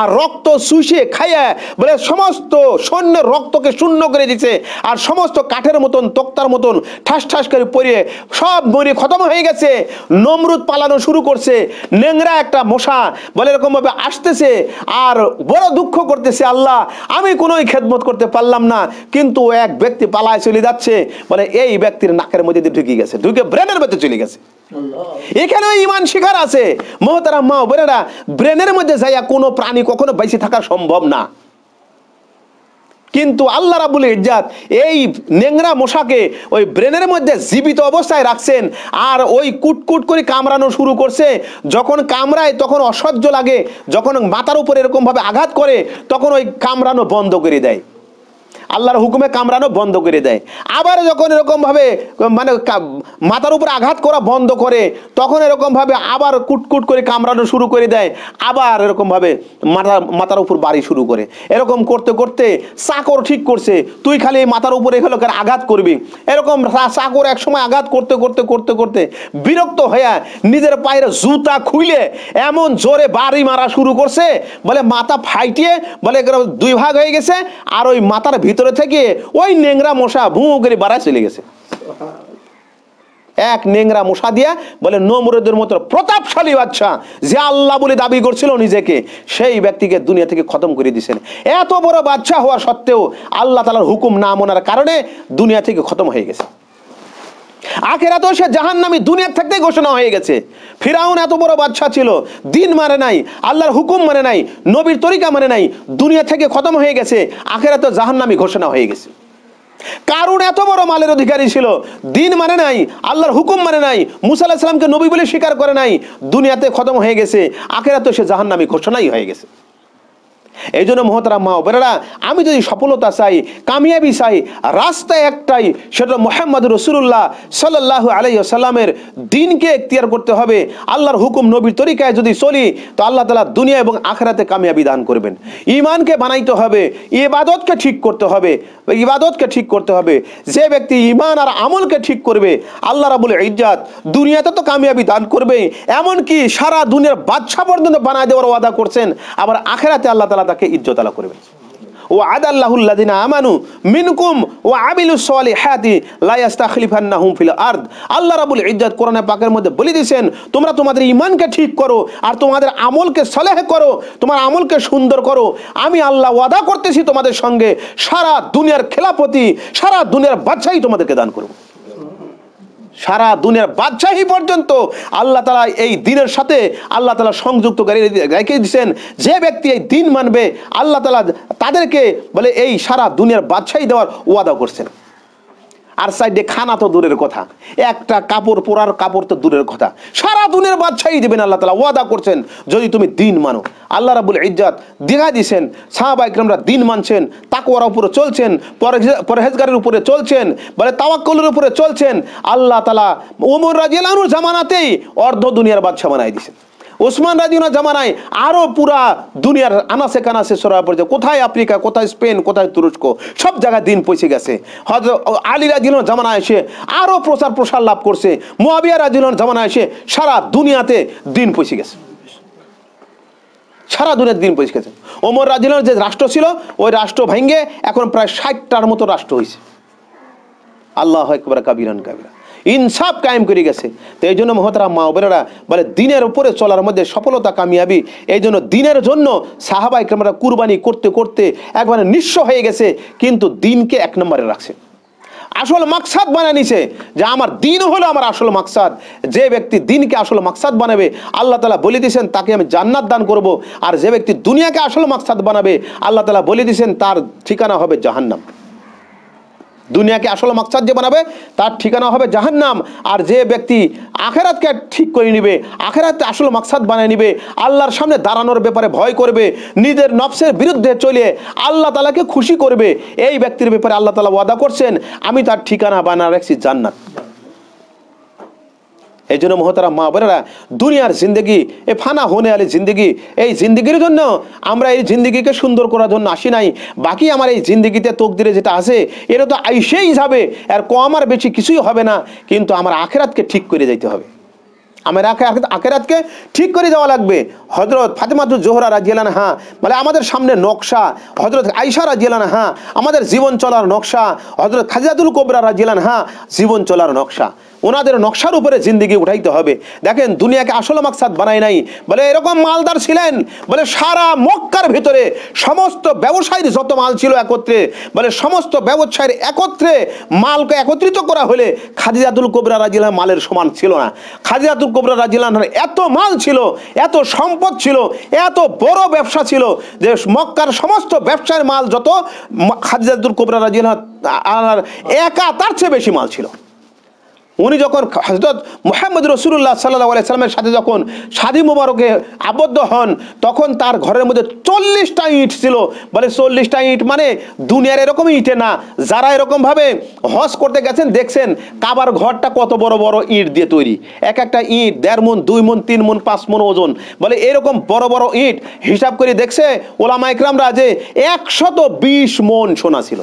আর রক্ত শুষে খাইয়া বলে সমস্ত সৈন্যের রক্তকে শূন্য করে দিছে আর সমস্ত কাঠের মতন তক্তার মতন ঠাস ঠাস করে পড়িয়ে সব মরি খতম হয়ে গেছে নমরুদ পালানো শুরু করছে নেংরা একটা মশা বলে এরকম ভাবে আসতেছে আর বড় দুঃখ করতেছে আল্লাহ আমি কোনো খেদমত করতে পারলাম না কিন্তু এক ব্যক্তি পালায় চলে যাচ্ছে বলে এই ব্যক্তির নাকের মধ্যে দিয়ে ঢুকে গেছে ঢুকে ব্রেনের মধ্যে চলে গেছে এখানে ইমান শিকার আছে মহতারা মা বোনেরা ব্রেনের মধ্যে যাইয়া কোনো প্রাণী কখনো বেঁচে থাকা সম্ভব না কিন্তু আল্লাহ রাবুল ইজাত এই নেংরা মশাকে ওই ব্রেনের মধ্যে জীবিত অবস্থায় রাখছেন আর ওই কুটকুট করে কামড়ানো শুরু করছে যখন কামড়ায় তখন অসহ্য লাগে যখন মাথার উপর এরকমভাবে আঘাত করে তখন ওই কামড়ানো বন্ধ করে দেয় আল্লাহর হুকুমে কামড়ানো বন্ধ করে দেয় আবার যখন এরকমভাবে মানে মাথার উপর আঘাত করা বন্ধ করে তখন এরকমভাবে আবার কুটকুট করে কামড়ানো শুরু করে দেয় আবার এরকমভাবে মাথা মাথার উপর বাড়ি শুরু করে এরকম করতে করতে চাকর ঠিক করছে তুই খালি মাথার উপরে এগুলো আঘাত করবি এরকম চাকর একসময় আঘাত করতে করতে করতে করতে বিরক্ত হয়ে নিজের পায়ের জুতা খুইলে এমন জোরে বাড়ি মারা শুরু করছে বলে মাথা ফাইটিয়ে বলে দুই ভাগ হয়ে গেছে আর ওই মাথার ভিতরে ভিতরে থেকে ওই নেংরা মশা ভুঁ করে বাড়ায় চলে গেছে এক নেংরা মশা দিয়া বলে নমরুদের মতো প্রতাপশালী বাচ্চা যে আল্লাহ বলে দাবি করছিল নিজেকে সেই ব্যক্তিকে দুনিয়া থেকে খতম করে দিয়েছেন এত বড় বাচ্চা হওয়ার সত্ত্বেও আল্লাহ তালার হুকুম না মনার কারণে দুনিয়া থেকে খতম হয়ে গেছে আখেরা তো সে জাহান নামি দুনিয়ার থাকতে ঘোষণা হয়ে গেছে ফিরাউন এত বড় বাদশাহ ছিল দিন মানে নাই আল্লাহর হুকুম মানে নাই নবীর তরিকা মানে নাই দুনিয়া থেকে খতম হয়ে গেছে আখেরা তো জাহান নামি ঘোষণা হয়ে গেছে কারণ এত বড় মালের অধিকারী ছিল দিন মানে নাই আল্লাহর হুকুম মানে নাই মুসাল্লাহ আলাহিসামকে নবী বলে স্বীকার করে নাই দুনিয়াতে খতম হয়ে গেছে আখেরা তো সে জাহান নামি ঘোষণাই হয়ে গেছে এই জন্য মহতারা মা ওপেরারা আমি যদি সফলতা চাই কামিয়াবি চাই রাস্তা একটাই সেটা মোহাম্মদ রসুল্লাহ সাল্লাহ আলাইসাল্লামের দিনকে এখতিয়ার করতে হবে আল্লাহর হুকুম নবীর তরিকায় যদি চলি তো আল্লাহ তালা দুনিয়া এবং আখরাতে কামিয়াবি দান করবেন ইমানকে বানাইতে হবে ইবাদতকে ঠিক করতে হবে ইবাদতকে ঠিক করতে হবে যে ব্যক্তি ইমান আর আমলকে ঠিক করবে আল্লাহ রাবুল ইজ্জাত দুনিয়াতে তো কামিয়াবি দান করবে এমনকি সারা দুনিয়ার বাদশা পর্যন্ত বানায় দেওয়ার ওয়াদা করছেন আবার আখেরাতে আল্লাহ তালা আল্লাহ তাকে ইজ্জত আলা করবেন ও বলে তোমরা তোমাদের ঠিক করো আর তোমাদের করো তোমার সুন্দর করো আমি আল্লাহ ওয়াদা করতেছি তোমাদের সঙ্গে সারা দুনিয়ার খেলাপতি সারা দুনিয়ার বাচ্চাই তোমাদেরকে দান করবো সারা দুনিয়ার বাদশাহী পর্যন্ত আল্লাহ তালা এই দিনের সাথে আল্লাহ তালা সংযুক্ত রেখে দিচ্ছেন যে ব্যক্তি এই দিন মানবে আল্লাহ তালা তাদেরকে বলে এই সারা দুনিয়ার বাদশাহী দেওয়ার ওয়াদা করছেন আর সাইডে খানা তো দূরের কথা একটা কাপড় পরার কাপড় তো দূরের কথা সারা দুনের বাদশাহী দেবেন আল্লাহ তালা ওয়াদা করছেন যদি তুমি দিন মানো আল্লাহ রাবুল ইজ্জাত দেখা দিছেন সাহাবা ইকরামরা দিন মানছেন তাকুয়ার উপরে চলছেন পরহেজগারের উপরে চলছেন বলে তাওয়াক্কলের উপরে চলছেন আল্লাহ তালা ওমর রাজিয়াল জামানাতেই অর্ধ দুনিয়ার বাদশাহ বানাই দিছেন ওসমান রাজিউনা জামানায় আরও পুরা দুনিয়ার আনাসে কানাসে সরা পড়েছে কোথায় আফ্রিকা কোথায় স্পেন কোথায় তুরস্ক সব জায়গায় দিন পৌঁছে গেছে হজর আলী রাজিউল জামানায় এসে আরও প্রচার প্রসার লাভ করছে মোয়াবিয়া রাজিউল জামানায় এসে সারা দুনিয়াতে দিন পৌঁছে গেছে সারা দুনিয়ার দিন পৌঁছে গেছে ওমর রাজিউলের যে রাষ্ট্র ছিল ওই রাষ্ট্র ভেঙ্গে এখন প্রায় ষাটটার মতো রাষ্ট্র হয়েছে আল্লাহ একবার কাবিরান কাবিরা ইনসাফ কায়েম করে গেছে তো এই জন্য মহতারা মা বেরারা মানে দিনের উপরে চলার মধ্যে সফলতা কামিয়াবি এই জন্য দিনের জন্য সাহাবা ইকরামরা কুরবানি করতে করতে একবারে নিঃস্ব হয়ে গেছে কিন্তু দিনকে এক নম্বরে রাখছে আসল মাকসাদ বানা নিছে যে আমার দিন হলো আমার আসল মাকসাদ যে ব্যক্তি দিনকে আসল মাকসাদ বানাবে আল্লাহ তালা বলে দিয়েছেন তাকে আমি জান্নাত দান করব আর যে ব্যক্তি দুনিয়াকে আসল মাকসাদ বানাবে আল্লাহ তালা বলে দিয়েছেন তার ঠিকানা হবে জাহান্নাম দুনিয়াকে আসল মাকসাদ যে বানাবে তার ঠিকানা হবে জাহান্নাম আর যে ব্যক্তি আখেরাতকে ঠিক করে নিবে আখেরাত আসল মাকসাদ বানিয়ে নিবে আল্লাহর সামনে দাঁড়ানোর ব্যাপারে ভয় করবে নিজের নফসের বিরুদ্ধে চলে আল্লাহ তালাকে খুশি করবে এই ব্যক্তির ব্যাপারে আল্লাহ তালা ওয়াদা করছেন আমি তার ঠিকানা বানা রাখছি জান্নাত এই জন্য মহতারা মা বোনেরা দুনিয়ার জিন্দগি এ ফানা হনে আলি জিন্দগি এই জিন্দগির জন্য আমরা এই জিন্দগিকে সুন্দর করার জন্য আসি নাই বাকি আমার এই জিন্দগিতে তকদিরে যেটা আছে এটা তো আইসেই যাবে আর কম আর বেশি কিছুই হবে না কিন্তু আমার আখেরাতকে ঠিক করে যাইতে হবে আমার আখেরাতকে ঠিক করে যাওয়া লাগবে হজরত ফাতেমাতুর জোহরা রাজিয়ালান হাঁ মানে আমাদের সামনে নকশা হজরত আইসা রাজিয়ালান হাঁ আমাদের জীবন চলার নকশা হজরত খাজিয়াতুল কোবরা রাজিয়ালান হাঁ জীবন চলার নকশা ওনাদের নকশার উপরে জিন্দিগি উঠাইতে হবে দেখেন দুনিয়াকে আসল মাকসাদ বানায় নাই বলে এরকম মালদার ছিলেন বলে সারা মক্কার ভিতরে সমস্ত ব্যবসায়ীর যত মাল ছিল একত্রে বলে সমস্ত ব্যবসায়ীর একত্রে মালকে একত্রিত করা হলে খাদিজাদুল কোবরা রাজিলা মালের সমান ছিল না খাদিজাদুল কোবরা রাজিলাম এত মাল ছিল এত সম্পদ ছিল এত বড় ব্যবসা ছিল যে মক্কার সমস্ত ব্যবসায়ীর মাল যত খাদিজাদুল কোবরা রাজিলা একা তার চেয়ে বেশি মাল ছিল উনি যখন হজরত মোহাম্মদ রসুল্লাহ সাল্লাহ আলাইসালামের সাথে যখন সাদি মুবারকে আবদ্ধ হন তখন তার ঘরের মধ্যে চল্লিশটা ইট ছিল বলে চল্লিশটা ইট মানে দুনিয়ার এরকম ইটে না যারা এরকমভাবে হস করতে গেছেন দেখছেন কাবার ঘরটা কত বড় বড় ইট দিয়ে তৈরি এক একটা ইট দেড় মন দুই মন তিন মন পাঁচ মন ওজন বলে এরকম বড় বড় ইট হিসাব করে দেখছে ওলামা ইকরামরা যে একশত বিশ মন সোনা ছিল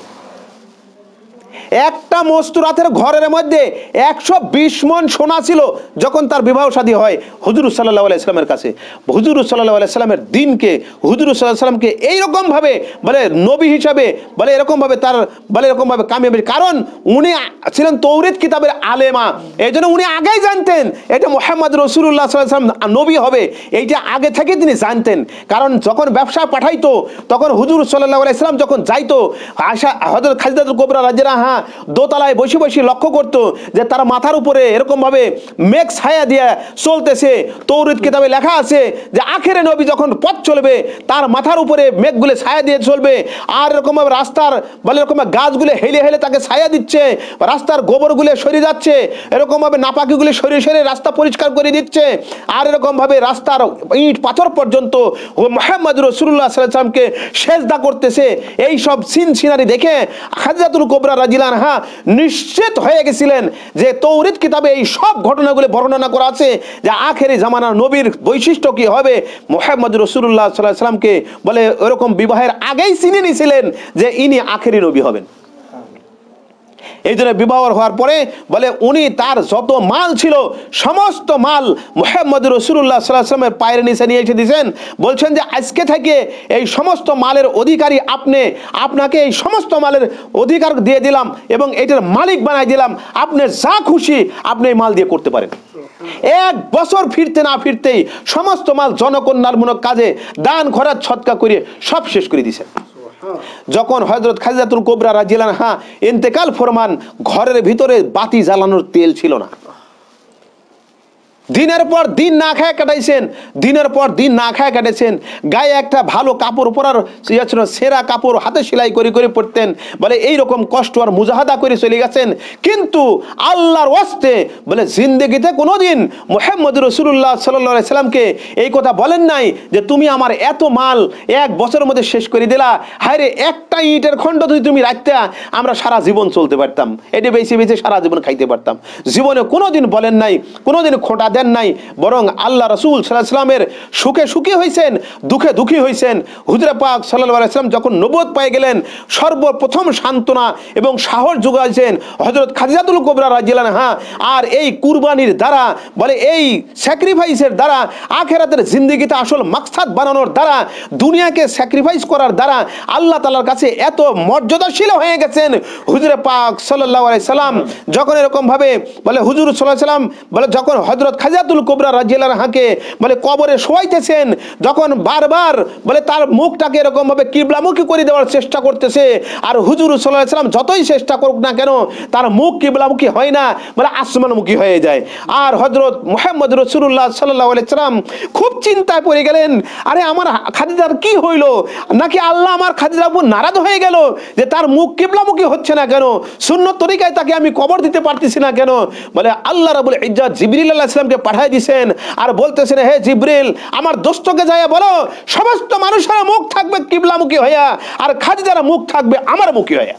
একটা মস্তুরাতের ঘরের মধ্যে একশো বিশ মন সোনা ছিল যখন তার বিবাহ সাদী হয় হুজুর সাল্লাহ আলাইস্লামের কাছে হুজুর সাল্লাহ আলাইস্লামের দিনকে হুজুর সাল্লাহ সাল্লামকে এইরকমভাবে বলে নবী হিসাবে বলে এরকমভাবে তার বলে এরকমভাবে কামিয়াবি কারণ উনি ছিলেন তৌরিদ কিতাবের আলেমা এই জন্য উনি আগেই জানতেন এটা মোহাম্মদ রসুল্লাহ সাল্লাহাম নবী হবে এইটা আগে থেকে তিনি জানতেন কারণ যখন ব্যবসা পাঠাইতো তখন হুজুর সাল্লাহ আলাইস্লাম যখন যাইতো আশা হজরত খাজিদাতুল কোবরা রাজেরা হ্যাঁ দোতলায় বসে বসে লক্ষ্য করত যে তার মাথার উপরে এরকমভাবে মেঘ ছায়া দিয়ে চলতেছে তৌরিত কিতাবে লেখা আছে যে আখের নবী যখন পথ চলবে তার মাথার উপরে মেঘগুলো ছায়া দিয়ে চলবে আর এরকমভাবে রাস্তার বলে এরকম গাছগুলো হেলে হেলে তাকে ছায়া দিচ্ছে রাস্তার গোবরগুলো সরে যাচ্ছে এরকমভাবে নাপাকিগুলো সরে সরে রাস্তা পরিষ্কার করে দিচ্ছে আর এরকমভাবে রাস্তার ইট পাথর পর্যন্ত মোহাম্মদ রসুল্লাহ সাল্লামকে সেজদা করতেছে এই সব সিন সিনারি দেখে হাজরাতুল কোবরা রাজিলা আনহা নিশ্চিত হয়ে গেছিলেন যে তৌরিদ কিতাবে এই সব ঘটনাগুলি বর্ণনা করা আছে যে আখেরি জামানার নবীর বৈশিষ্ট্য কি হবে মোহাম্মদ রসুল্লাহ সাল্লাহ সাল্লামকে বলে ওরকম বিবাহের আগেই চিনে নিয়েছিলেন যে ইনি আখেরি নবী হবেন এই জন্য বিবাহ হওয়ার পরে বলে উনি তার যত মাল ছিল সমস্ত মাল মোহাম্মদ রসুল্লাহ সাল্লাহামের পায়ের নিচে নিয়ে এসে দিয়েছেন বলছেন যে আজকে থেকে এই সমস্ত মালের অধিকারী আপনি আপনাকে এই সমস্ত মালের অধিকার দিয়ে দিলাম এবং এটার মালিক বানাই দিলাম আপনি যা খুশি আপনি এই মাল দিয়ে করতে পারেন এক বছর ফিরতে না ফিরতেই সমস্ত মাল জনকল্যাণমূলক কাজে দান খরার ছটকা করে সব শেষ করে দিয়েছেন যখন হজরত খাজাতুল কোবরা রাজিলান হা ইন্তেকাল ফরমান ঘরের ভিতরে বাতি জ্বালানোর তেল ছিল না দিনের পর দিন না খায় কাটাইছেন দিনের পর দিন না খায় কাটাইছেন গায়ে একটা ভালো কাপড় পরার ইয়ে ছিল সেরা কাপড় হাতে সেলাই করে করে পড়তেন বলে এই রকম কষ্ট আর মুজাহাদা করে চলে গেছেন কিন্তু আল্লাহর ওয়াস্তে বলে জিন্দগিতে কোনো দিন মোহাম্মদ রসুল্লাহ সাল্লা সাল্লামকে এই কথা বলেন নাই যে তুমি আমার এত মাল এক বছরের মধ্যে শেষ করে দিলা হায় একটা ইটের খণ্ড যদি তুমি রাখতে আমরা সারা জীবন চলতে পারতাম এটি বেছে বেছে সারা জীবন খাইতে পারতাম জীবনে কোনো দিন বলেন নাই কোনো দিন খোঁটা দেন দেন নাই বরং আল্লাহ রসুল সাল্লাহ সাল্লামের সুখে সুখী হয়েছেন দুঃখে দুঃখী হয়েছেন হুজরা পাক সাল্লাহ আলাইসলাম যখন নবদ পায়ে গেলেন সর্বপ্রথম সান্ত্বনা এবং সাহস যোগাইছেন হজরত খাদিজাতুল কোবরা রাজিলান হ্যাঁ আর এই কুরবানির দ্বারা বলে এই স্যাক্রিফাইসের দ্বারা আখেরাতের জিন্দিগিতে আসল মাকসাদ বানানোর দ্বারা দুনিয়াকে স্যাক্রিফাইস করার দ্বারা আল্লাহ তালার কাছে এত মর্যাদাশীল হয়ে গেছেন হুজরে পাক সাল্লাহ আলাইসাল্লাম যখন এরকমভাবে বলে হুজুর সাল্লাহ সাল্লাম বলে যখন হজরত খাজাতুল কোবরা রাজিয়াল হাঁকে বলে কবরে শোয়াইতেছেন যখন বারবার বলে তার মুখটাকে এরকমভাবে কিবলামুখী করে দেওয়ার চেষ্টা করতেছে আর হুজুর সাল্লাহ সাল্লাম যতই চেষ্টা করুক না কেন তার মুখ কিবলামুখী হয় না বলে আসমানমুখী হয়ে যায় আর হজরত মোহাম্মদ রসুল্লাহ সাল্লাহ সাল্লাম খুব চিন্তায় পড়ে গেলেন আরে আমার খাদিদার কি হইল নাকি আল্লাহ আমার খাদিদাবু নারাজ হয়ে গেল যে তার মুখ কিবলামুখী হচ্ছে না কেন শূন্য তরিকায় তাকে আমি কবর দিতে পারতেছি না কেন বলে আল্লাহ রাবুল ইজ্জাত জিবির আল্লাহ সঙ্গে পাঠাই দিছেন আর বলতেছেন হে জিব্রিল আমার দোস্তকে যাইয়া বলো সমস্ত মানুষের মুখ থাকবে কিবলামুখী হইয়া আর খাদিজার মুখ থাকবে আমার মুখী হইয়া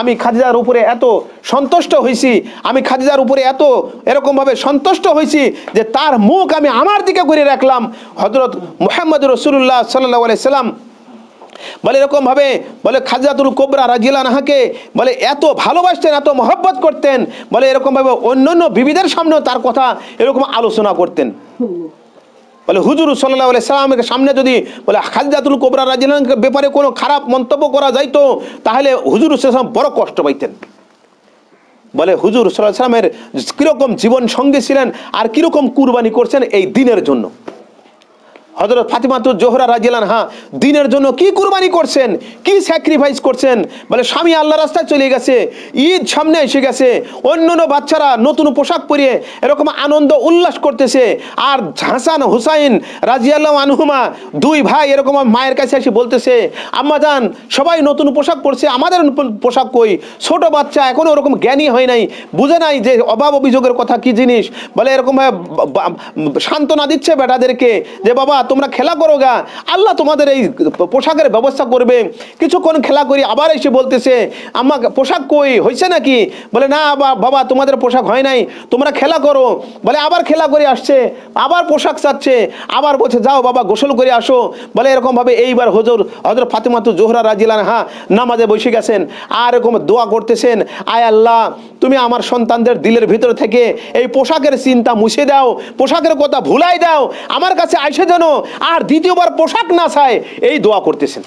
আমি খাদিজার উপরে এত সন্তুষ্ট হয়েছি আমি খাদিজার উপরে এত এরকমভাবে সন্তুষ্ট হয়েছি যে তার মুখ আমি আমার দিকে ঘুরে রাখলাম হজরত মোহাম্মদ রসুল্লাহ সাল্লাহ সাল্লাম বলে এরকমভাবে বলে খাজাতুল কোবরা রাজিলা নাহাকে বলে এত ভালোবাসতেন এত মহব্বত করতেন বলে এরকমভাবে অন্য অন্য বিবিদের সামনেও তার কথা এরকম আলোচনা করতেন বলে হুজুর সাল্লাহ সাল্লামের সামনে যদি বলে খাজাতুল কোবরা রাজিলানকে ব্যাপারে কোনো খারাপ মন্তব্য করা যাইতো তাহলে হুজুর সাল্লাম বড় কষ্ট পাইতেন বলে হুজুর সাল্লাহ সাল্লামের কীরকম জীবন সঙ্গী ছিলেন আর কীরকম কুরবানি করছেন এই দিনের জন্য হজরত ফাতিমাতু জোহরা রাজিলান হা দিনের জন্য কি কুরবানি করছেন কি স্যাক্রিফাইস করছেন বলে স্বামী আল্লাহ রাস্তায় চলে গেছে ঈদ সামনে এসে গেছে অন্য অন্য বাচ্চারা নতুন পোশাক পরিয়ে এরকম আনন্দ উল্লাস করতেছে আর হাসান হুসাইন রাজিয়াল্লাহ আনহুমা দুই ভাই এরকম মায়ের কাছে এসে বলতেছে আম্মা যান সবাই নতুন পোশাক পরছে আমাদের পোশাক কই ছোট বাচ্চা এখনও ওরকম জ্ঞানী হয় নাই বুঝে নাই যে অভাব অভিযোগের কথা কি জিনিস বলে এরকমভাবে সান্ত্বনা দিচ্ছে বেটাদেরকে যে বাবা তোমরা খেলা করো গা আল্লাহ তোমাদের এই পোশাকের ব্যবস্থা করবে কিছুক্ষণ খেলা করি আবার এসে বলতেছে আমাকে পোশাক কই হয়েছে নাকি বলে না বাবা তোমাদের পোশাক হয় নাই তোমরা খেলা করো বলে আবার খেলা করে আসছে আবার পোশাক চাচ্ছে আবার বলছে যাও বাবা গোসল করে আসো বলে এরকমভাবে এইবার হজর হজর ফাতেমাতু জোহরা রাজিলান হা নামাজে বসে গেছেন আর এরকম দোয়া করতেছেন আয় আল্লাহ তুমি আমার সন্তানদের দিলের ভিতর থেকে এই পোশাকের চিন্তা মুছে দাও পোশাকের কথা ভুলাই দাও আমার কাছে আইসে যেন আর দ্বিতীয়বার পোশাক না চায় এই দোয়া করতেছেন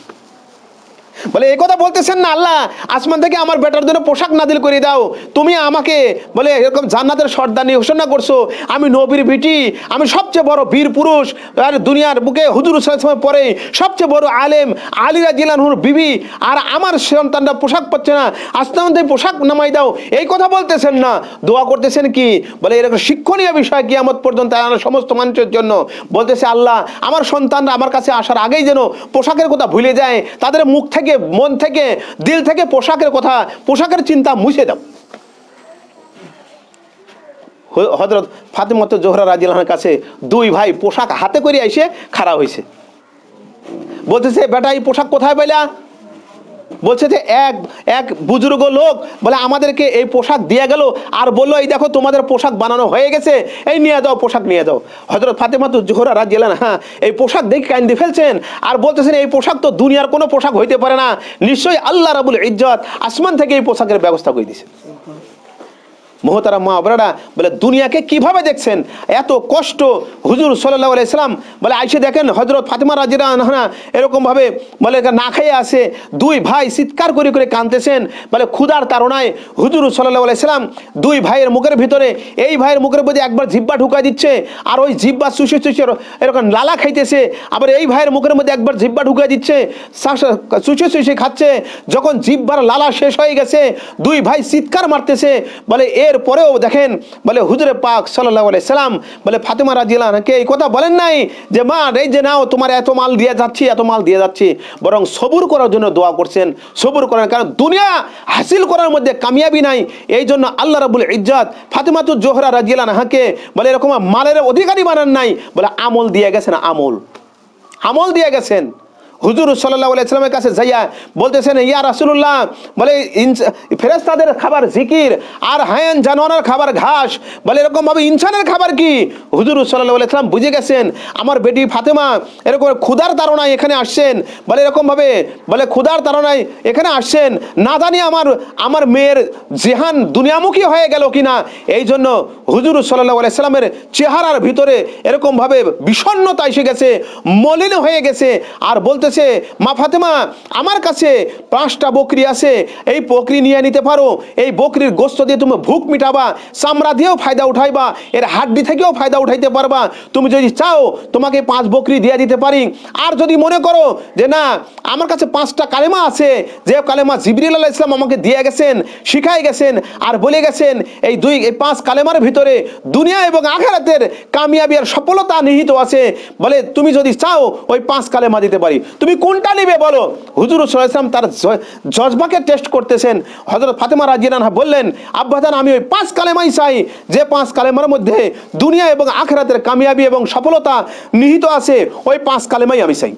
বলে এই কথা বলতেছেন না আল্লাহ আসমান থেকে আমার বেটার জন্য পোশাক নাদিল করে দাও তুমি আমাকে বলে এরকম জান্নাতের সর্দানি ঘোষণা করছো আমি নবীর ভিটি আমি সবচেয়ে বড় বীর পুরুষ আর দুনিয়ার বুকে হুজুর সময় পরে সবচেয়ে বড় আলেম আলিরা জিলানহুর বিবি আর আমার সন্তানরা পোশাক পাচ্ছে না আসমান থেকে পোশাক নামাই দাও এই কথা বলতেছেন না দোয়া করতেছেন কি বলে এরকম শিক্ষণীয় বিষয় কিয়ামত পর্যন্ত সমস্ত মানুষের জন্য বলতেছে আল্লাহ আমার সন্তানরা আমার কাছে আসার আগেই যেন পোশাকের কথা ভুলে যায় তাদের মুখ থেকে থেকে মন থেকে দিল থেকে পোশাকের কথা পোশাকের চিন্তা মুছে দাও হজরত ফাতেমত জোহরা রাজিলানের কাছে দুই ভাই পোশাক হাতে করে এসে খাড়া হয়েছে বলতেছে বেটা এই পোশাক কোথায় পাইলা বলছে যে এক এক বুজুর্গ লোক বলে আমাদেরকে এই পোশাক দিয়ে গেল আর বললো এই দেখো তোমাদের পোশাক বানানো হয়ে গেছে এই নিয়ে যাও পোশাক নিয়ে যাও হজরত তো জোহরা রাজ গেলেন হ্যাঁ এই পোশাক দেখি কান্দি ফেলছেন আর বলতেছেন এই পোশাক তো দুনিয়ার কোনো পোশাক হইতে পারে না নিশ্চয়ই আল্লাহ রাবুল ইজ্জত আসমান থেকে এই পোশাকের ব্যবস্থা করে দিয়েছেন মহতারা মা আবরারা বলে দুনিয়াকে কিভাবে দেখছেন এত কষ্ট হুজুর সাল্লাহ ইসলাম বলে আইসে দেখেন হজরত ফাতেমা রাজিরা আনহানা এরকমভাবে বলে না খেয়ে আসে দুই ভাই চিৎকার করে করে কাঁদতেছেন বলে ক্ষুধার তারণায় হুজুর সাল্লাহ ইসলাম দুই ভাইয়ের মুখের ভিতরে এই ভাইয়ের মুখের প্রতি একবার জিব্বা ঢুকাই দিচ্ছে আর ওই জিব্বা চুষে চুষে এরকম লালা খাইতেছে আবার এই ভাইয়ের মুখের মধ্যে একবার জিব্বা ঢুকাই দিচ্ছে চুষে চুষে খাচ্ছে যখন জিব্বার লালা শেষ হয়ে গেছে দুই ভাই চিৎকার মারতেছে বলে এর এর পরেও দেখেন বলে হুজরে পাক সাল্লাহ সাল্লাম বলে ফাতেমা রাজিয়ালকে এই কথা বলেন নাই যে মা এই যে নাও তোমার এত মাল দিয়ে যাচ্ছি এত মাল দিয়ে যাচ্ছি বরং সবুর করার জন্য দোয়া করছেন সবুর করেন কারণ দুনিয়া হাসিল করার মধ্যে কামিয়াবি নাই এই জন্য আল্লাহ রাবুল ইজ্জাত ফাতেমাতু জোহরা রাজিয়ালহাকে বলে এরকম মালের অধিকারী বানান নাই বলে আমল দিয়ে গেছেন আমল আমল দিয়ে গেছেন হুজুর সাল্লাহামের কাছে যাইয়া বলতেছেন ইয়া রাসুল্লাহ বলে ফেরেস্তাদের খাবার জিকির আর হায়ান জানোয়ারের খাবার ঘাস বলে এরকমভাবে ইনসানের খাবার কি হুজুর সাল্লাহ বুঝে গেছেন আমার বেটি ফাতেমা এরকম ক্ষুদার তারণায় এখানে আসছেন বলে এরকমভাবে বলে ক্ষুদার তারণায় এখানে আসছেন না জানি আমার আমার মেয়ের জেহান দুনিয়ামুখী হয়ে গেল কিনা এই জন্য হুজুর সাল্লাহ চেহারার ভিতরে এরকমভাবে বিষণ্ণতা এসে গেছে মলিন হয়ে গেছে আর বলতে বলতেছে মা ফাতেমা আমার কাছে পাঁচটা বকরি আছে এই বকরি নিয়ে নিতে পারো এই বকরির গোস্ত দিয়ে তুমি ভুক মিটাবা চামড়া দিয়েও ফায়দা উঠাইবা এর হাড্ডি থেকেও ফায়দা উঠাইতে পারবা তুমি যদি চাও তোমাকে পাঁচ বকরি দিয়ে দিতে পারি আর যদি মনে করো যে না আমার কাছে পাঁচটা কালেমা আছে যে কালেমা জিবরিল আল্লাহ ইসলাম আমাকে দিয়ে গেছেন শিখাই গেছেন আর বলে গেছেন এই দুই এই পাঁচ কালেমার ভিতরে দুনিয়া এবং আখেরাতের কামিয়াবি আর সফলতা নিহিত আছে বলে তুমি যদি চাও ওই পাঁচ কালেমা দিতে পারি তুমি কোনটা নিবে বলো হুজুর সাল্লাম তার জজবাকে টেস্ট করতেছেন হজরত ফাতেমা রাজিয়ানহা বললেন আব্বাদান আমি ওই পাঁচ কালেমাই চাই যে পাঁচ কালেমার মধ্যে দুনিয়া এবং আখরাতের কামিয়াবি এবং সফলতা নিহিত আছে ওই পাঁচ কালেমাই আমি চাই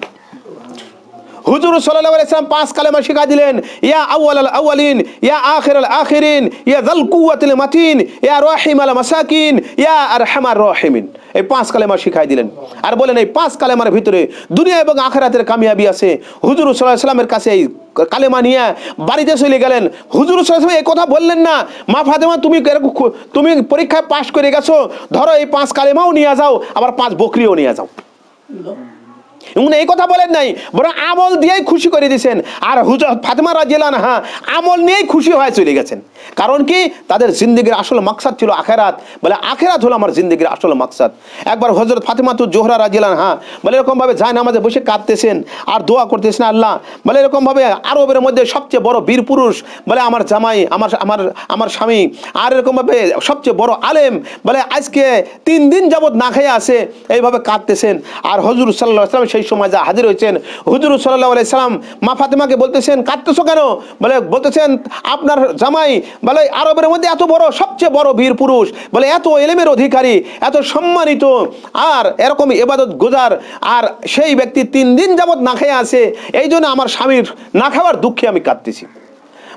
হুজুর সাল্লাহ ইসলাম পাঁচ কালেমা শিখা দিলেন ইয়া আউ্ল আল আউ্লিন ইয়া আখের আল আখেরিন ইয়া জল কুয়াতিল মাতিন ইয়া রহিম আল মাসাকিন ইয়া আর হেমার রহিমিন এই পাঁচ কালেমা শিখাই দিলেন আর বলেন এই পাঁচ কালেমার ভিতরে দুনিয়া এবং আখেরাতের কামিয়াবি আছে হুজুর সাল্লাহ ইসলামের কাছে এই কালেমা নিয়ে বাড়িতে চলে গেলেন হুজুর সাহেব এই কথা বললেন না মা ফাতেমা তুমি তুমি পরীক্ষায় পাশ করে গেছো ধরো এই পাঁচ কালেমাও নিয়ে যাও আবার পাঁচ বকরিও নিয়ে যাও উনি এই কথা বলেন নাই বরং আমল দিয়েই খুশি করে দিয়েছেন আর হুজরত ফাতেমা রাজিয়াল হ্যাঁ আমল নিয়েই খুশি হয়ে চলে গেছেন কারণ কি তাদের জিন্দিগির আসল মাকসাদ ছিল আখেরাত বলে আখেরাত হলো আমার জিন্দিগির আসল মাকসাদ একবার হজরত ফাতেমা তু জোহরা রাজিয়াল হ্যাঁ বলে এরকমভাবে যায় আমাদের বসে কাঁদতেছেন আর দোয়া করতেছেন আল্লাহ বলে এরকমভাবে আরবের মধ্যে সবচেয়ে বড় বীর পুরুষ বলে আমার জামাই আমার আমার আমার স্বামী আর এরকমভাবে সবচেয়ে বড় আলেম বলে আজকে তিন দিন যাবৎ না খেয়ে আসে এইভাবে কাঁদতেছেন আর হজরুল সাল্লাহ আসলাম সেই সময় যা হাজির হয়েছেন হুজুর সাল্লাহ আলাইসালাম মা ফাতেমাকে বলতেছেন কাঁদতেছো কেন বলে বলতেছেন আপনার জামাই বলে আরবের মধ্যে এত বড় সবচেয়ে বড় বীর পুরুষ বলে এত এলেমের অধিকারী এত সম্মানিত আর এরকম এবাদত গোজার আর সেই ব্যক্তি তিন দিন যাবৎ না খেয়ে আছে এই জন্য আমার স্বামীর না খাওয়ার দুঃখে আমি কাঁদতেছি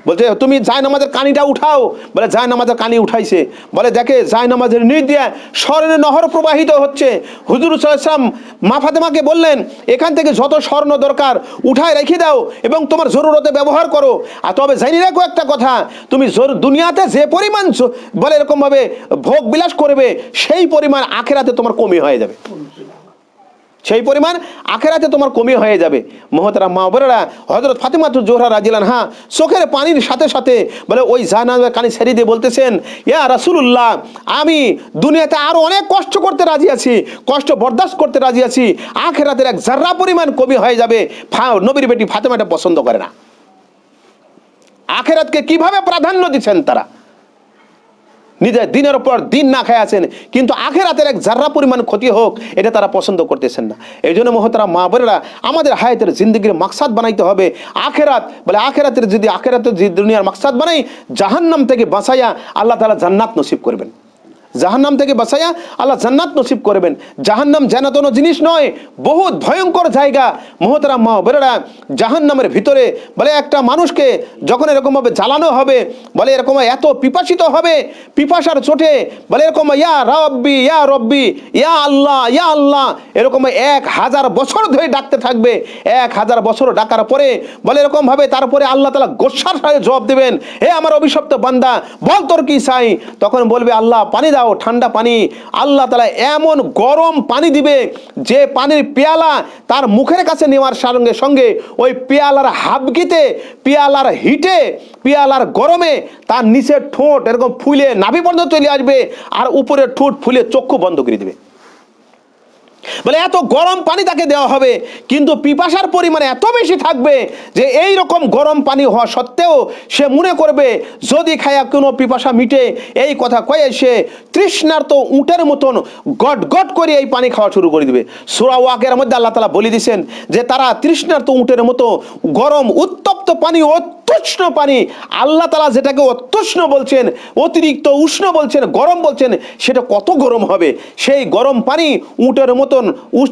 বলছে তুমি জায় নামাজের কানিটা উঠাও বলে জায় নামাজের কানি উঠাইছে বলে দেখে জায় নামাজের নির দিয়ে স্বর্ণের নহর প্রবাহিত হচ্ছে হুজুর সাল্লাম মাফাতেমাকে বললেন এখান থেকে যত স্বর্ণ দরকার উঠায় রেখে দাও এবং তোমার জরুরতে ব্যবহার করো আর তবে জানি রাখো একটা কথা তুমি দুনিয়াতে যে পরিমাণ বলে এরকমভাবে ভোগ বিলাস করবে সেই পরিমাণ আখেরাতে তোমার কমে হয়ে যাবে সেই পরিমাণ আখেরাতে তোমার কমে হয়ে যাবে মহতারা মা বোনেরা হজরত ফাতেমাতু জোহরা রাজিলান হ্যাঁ চোখের পানির সাথে সাথে বলে ওই জাহানাজের কানি সেরি দিয়ে বলতেছেন ইয়া রাসুল্লাহ আমি দুনিয়াতে আরও অনেক কষ্ট করতে রাজি আছি কষ্ট বরদাস্ত করতে রাজি আছি আখেরাতের এক জার্রা পরিমাণ কমে হয়ে যাবে নবীর বেটি ফাতেমাটা পছন্দ করে না আখেরাতকে কিভাবে প্রাধান্য দিচ্ছেন তারা নিজের দিনের পর দিন না খায় আছেন কিন্তু আখের হাতের এক যার্রা পরিমাণ ক্ষতি হোক এটা তারা পছন্দ করতেছেন না এই জন্য মহতারা মা বোনেরা আমাদের হায়াতের জিন্দগির মাকসাদ বানাইতে হবে আখেরাত বলে আখেরাতের যদি আখেরাতের যদি দুনিয়ার মাকসাদ বানাই জাহান্নাম থেকে বাঁচাইয়া আল্লাহ তালা জান্নাত নসিব করবেন জাহান্নাম থেকে বাঁচাইয়া আল্লাহ জান্নাত নসিব করবেন জাহান্নাম জানা কোনো জিনিস নয় বহুত ভয়ঙ্কর জায়গা মহতারা মা জাহান জাহান্নামের ভিতরে বলে একটা মানুষকে যখন এরকমভাবে জ্বালানো হবে বলে এরকম এত পিপাসিত হবে পিপাসার চোটে বলে এরকম ইয়া রব্বি ইয়া রব্বি ইয়া আল্লাহ ইয়া আল্লাহ এরকম এক হাজার বছর ধরে ডাকতে থাকবে এক হাজার বছর ডাকার পরে বলে এরকমভাবে তারপরে আল্লাহ তালা গোসার সাথে জবাব দেবেন হে আমার অভিশপ্ত বান্দা বল তোর কি চাই তখন বলবে আল্লাহ পানি দাও দাও ঠান্ডা পানি আল্লাহ তালা এমন গরম পানি দিবে যে পানির পেয়ালা তার মুখের কাছে নেওয়ার সঙ্গে সঙ্গে ওই পেয়ালার হাবকিতে পেয়ালার হিটে পেয়ালার গরমে তার নিচের ঠোঁট এরকম ফুলে নাভি বন্ধ চলে আসবে আর উপরে ঠোঁট ফুলে চক্ষু বন্ধ করে দেবে বলে এত গরম পানি তাকে দেওয়া হবে কিন্তু পিপাসার পরিমাণ এত বেশি থাকবে যে এই রকম গরম পানি হওয়া সত্ত্বেও সে মনে করবে যদি খায়া কোনো পিপাসা মিটে এই কথা কয়ে সে তৃষ্ণার্ত উটের মতন গট গট করে এই পানি খাওয়া শুরু করে দিবে সুরা ওয়াকের মধ্যে আল্লাহ তালা বলে দিয়েছেন যে তারা তৃষ্ণার্ত উটের মতো গরম উত্তপ্ত পানি অত্যুষ্ণ পানি আল্লাহ তালা যেটাকে অত্যুষ্ণ বলছেন অতিরিক্ত উষ্ণ বলছেন গরম বলছেন সেটা কত গরম হবে সেই গরম পানি উটের মতো মতন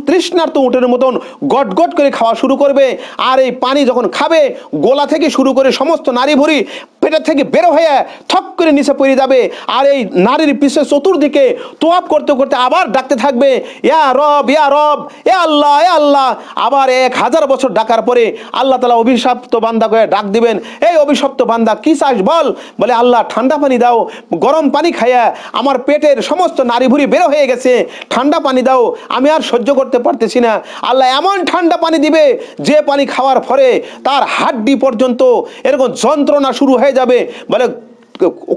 তৃষ্ণার্ত উটের মতন গটগট করে খাওয়া শুরু করবে আর এই পানি যখন খাবে গোলা থেকে শুরু করে সমস্ত নারী ভরি পেটের থেকে বের হয়ে থক করে নিচে পড়ে যাবে আর এই নারীর পিছে চতুর্দিকে তোয়াপ করতে করতে আবার ডাকতে থাকবে ইয়া রব ইয়া রব এ আল্লাহ এ আল্লাহ আবার এক হাজার বছর ডাকার পরে আল্লাহ তালা অভিশপ্ত বান্দা করে ডাক দিবেন এই অভিশপ্ত বান্দা কি চাস বল বলে আল্লাহ ঠান্ডা পানি দাও গরম পানি খাইয়া আমার পেটের সমস্ত নারী ভুরি বের হয়ে গেছে ঠান্ডা পানি দাও আমি আমি আর সহ্য করতে পারতেছি না আল্লাহ এমন ঠান্ডা পানি দিবে যে পানি খাওয়ার পরে তার হাড্ডি পর্যন্ত এরকম যন্ত্রণা শুরু হয়ে যাবে বলে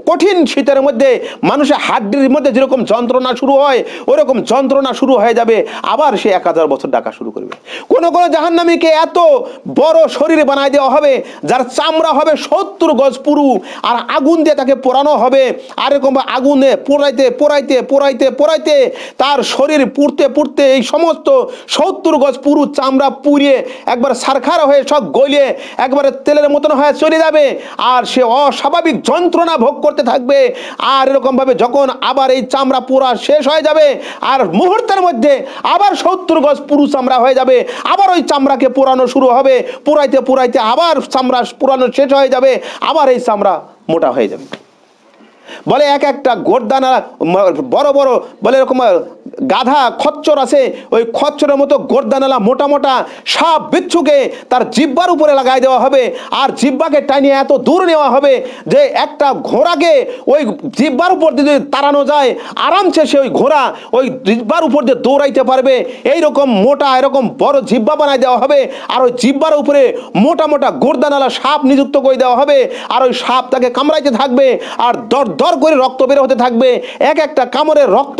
কঠিন শীতের মধ্যে মানুষের হাড্ডির মধ্যে যেরকম যন্ত্রণা শুরু হয় ওরকম যন্ত্রণা শুরু হয়ে যাবে আবার সে এক হাজার বছর ডাকা শুরু করবে কোনো কোনো জাহান্নামীকে এত বড় শরীর বানায় দেওয়া হবে যার চামড়া হবে সত্তর গজ পুরু আর আগুন দিয়ে তাকে পোড়ানো হবে আর এরকম আগুনে পোড়াইতে পোড়াইতে পোড়াইতে পোড়াইতে তার শরীর পুড়তে পুড়তে এই সমস্ত সত্তর গজ পুরু চামড়া পুড়িয়ে একবার সারখার হয়ে সব গলিয়ে একবারে তেলের মতন হয়ে চলে যাবে আর সে অস্বাভাবিক যন্ত্রণা যন্ত্রণা ভোগ করতে থাকবে আর এরকমভাবে যখন আবার এই চামড়া পুরা শেষ হয়ে যাবে আর মুহূর্তের মধ্যে আবার সত্তর গজ পুরু চামড়া হয়ে যাবে আবার ওই চামড়াকে পুরানো শুরু হবে পুরাইতে পুরাইতে আবার চামড়া পুরানো শেষ হয়ে যাবে আবার এই চামড়া মোটা হয়ে যাবে বলে এক একটা গোড়দানা বড় বড় বলে এরকম গাধা খচ্চর আছে ওই খচ্চরের মতো গোর্দানালা মোটা মোটা সাপ বিচ্ছুকে তার জিব্বার উপরে লাগাই দেওয়া হবে আর জিব্বাকে টানিয়ে এত দূর নেওয়া হবে যে একটা ঘোড়াকে ওই জিব্বার উপর দিয়ে যদি তাড়ানো যায় আরামসে সে ওই ঘোড়া ওই জিব্বার উপর দিয়ে দৌড়াইতে পারবে এই রকম মোটা এরকম বড় জিব্বা বানাই দেওয়া হবে আর ওই জিব্বার উপরে মোটা মোটা গোর্দানালা সাপ নিযুক্ত করে দেওয়া হবে আর ওই সাপ তাকে কামড়াইতে থাকবে আর দর দর করে রক্ত বেরো হতে থাকবে এক একটা কামড়ের রক্ত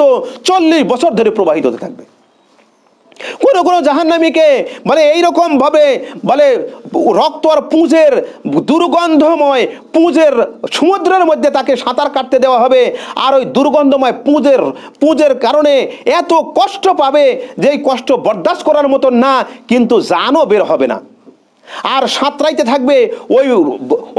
চল্লিশ বছর বছর ধরে প্রবাহিত হতে থাকবে কোনো কোনো জাহান্নামীকে বলে মানে এইরকম ভাবে বলে মানে রক্ত আর পুঁজের দুর্গন্ধময় পুঁজের সমুদ্রের মধ্যে তাকে সাঁতার কাটতে দেওয়া হবে আর ওই দুর্গন্ধময় পুঁজের পুঁজের কারণে এত কষ্ট পাবে যেই কষ্ট বরদাস্ত করার মতন না কিন্তু জানও বের হবে না আর সাঁতরাইতে থাকবে ওই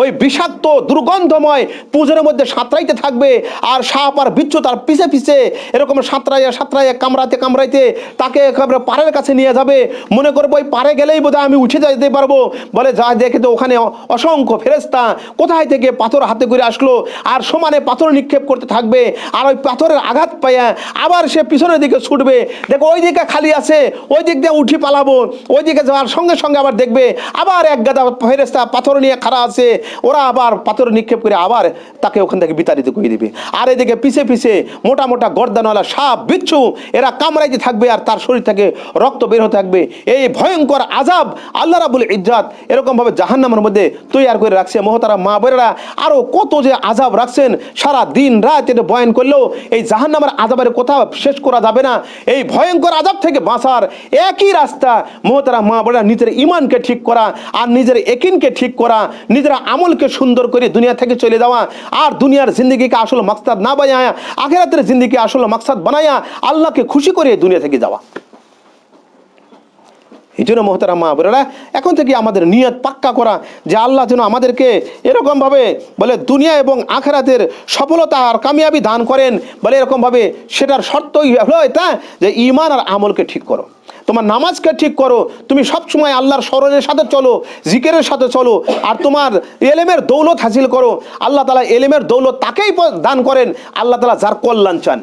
ওই বিষাক্ত দুর্গন্ধময় পুজোর মধ্যে সাঁতরাইতে থাকবে আর সাপ আর বিচ্ছু তার পিছে পিছে এরকম সাঁতরাইয়া সাঁতরাইয়া কামড়াইতে কামড়াইতে তাকে একেবারে পাড়ের কাছে নিয়ে যাবে মনে করবো ওই পাড়ে গেলেই বোধহয় আমি উঠে যেতে পারবো বলে যা দেখে তো ওখানে অসংখ্য ফেরেস্তা কোথায় থেকে পাথর হাতে করে আসলো আর সমানে পাথর নিক্ষেপ করতে থাকবে আর ওই পাথরের আঘাত পাইয়া আবার সে পিছনের দিকে ছুটবে দেখো ওই দিকে খালি আছে ওই দিক দিয়ে উঠি পালাবো ওই দিকে যাওয়ার সঙ্গে সঙ্গে আবার দেখবে আবার এক গাদা ফেরেস্তা পাথর নিয়ে খাড়া আছে ওরা আবার পাথর নিক্ষেপ করে আবার তাকে ওখান থেকে বিতাড়িত করে দেবে আর এদিকে পিছে পিছে মোটা মোটা গর্দানওয়ালা সাপ বিচ্ছু এরা কামড়াইতে থাকবে আর তার শরীর থেকে রক্ত বের হতে থাকবে এই ভয়ঙ্কর আজাব আল্লাহ রাবুল ইজ্জাত এরকমভাবে জাহান্নামের মধ্যে তৈয়ার করে রাখছে মহতারা মা বোনেরা আরও কত যে আজাব রাখছেন সারা দিন রাত এটা বয়ান করলেও এই জাহান্নামের আজাবের কোথাও শেষ করা যাবে না এই ভয়ঙ্কর আজাব থেকে বাঁচার একই রাস্তা মহতারা মা বোনেরা নিজের ইমানকে ঠিক করা করা আর নিজের একিনকে ঠিক করা নিজের আমলকে সুন্দর করে দুনিয়া থেকে চলে যাওয়া আর দুনিয়ার জিন্দগিকে আসল মাকসাদ না বানায়া আখেরাতের জিন্দগিকে আসল মাকসাদ বানায়া আল্লাহকে খুশি করে দুনিয়া থেকে যাওয়া এই জন্য মোহতারা মা বোনেরা এখন থেকে আমাদের নিয়ত পাক্কা করা যে আল্লাহ যেন আমাদেরকে এরকমভাবে বলে দুনিয়া এবং আখেরাতের সফলতা আর কামিয়াবি দান করেন বলে এরকমভাবে সেটার শর্তই হলো এটা যে ইমান আর আমলকে ঠিক করো তোমার নামাজকে ঠিক করো তুমি সবসময় আল্লাহর স্মরণের সাথে চলো জিকেরের সাথে চলো আর তোমার এলেমের দৌলত হাসিল করো আল্লাহ তালা এলেমের দৌলত তাকেই দান করেন আল্লাহ তালা যার কল্যাণ চান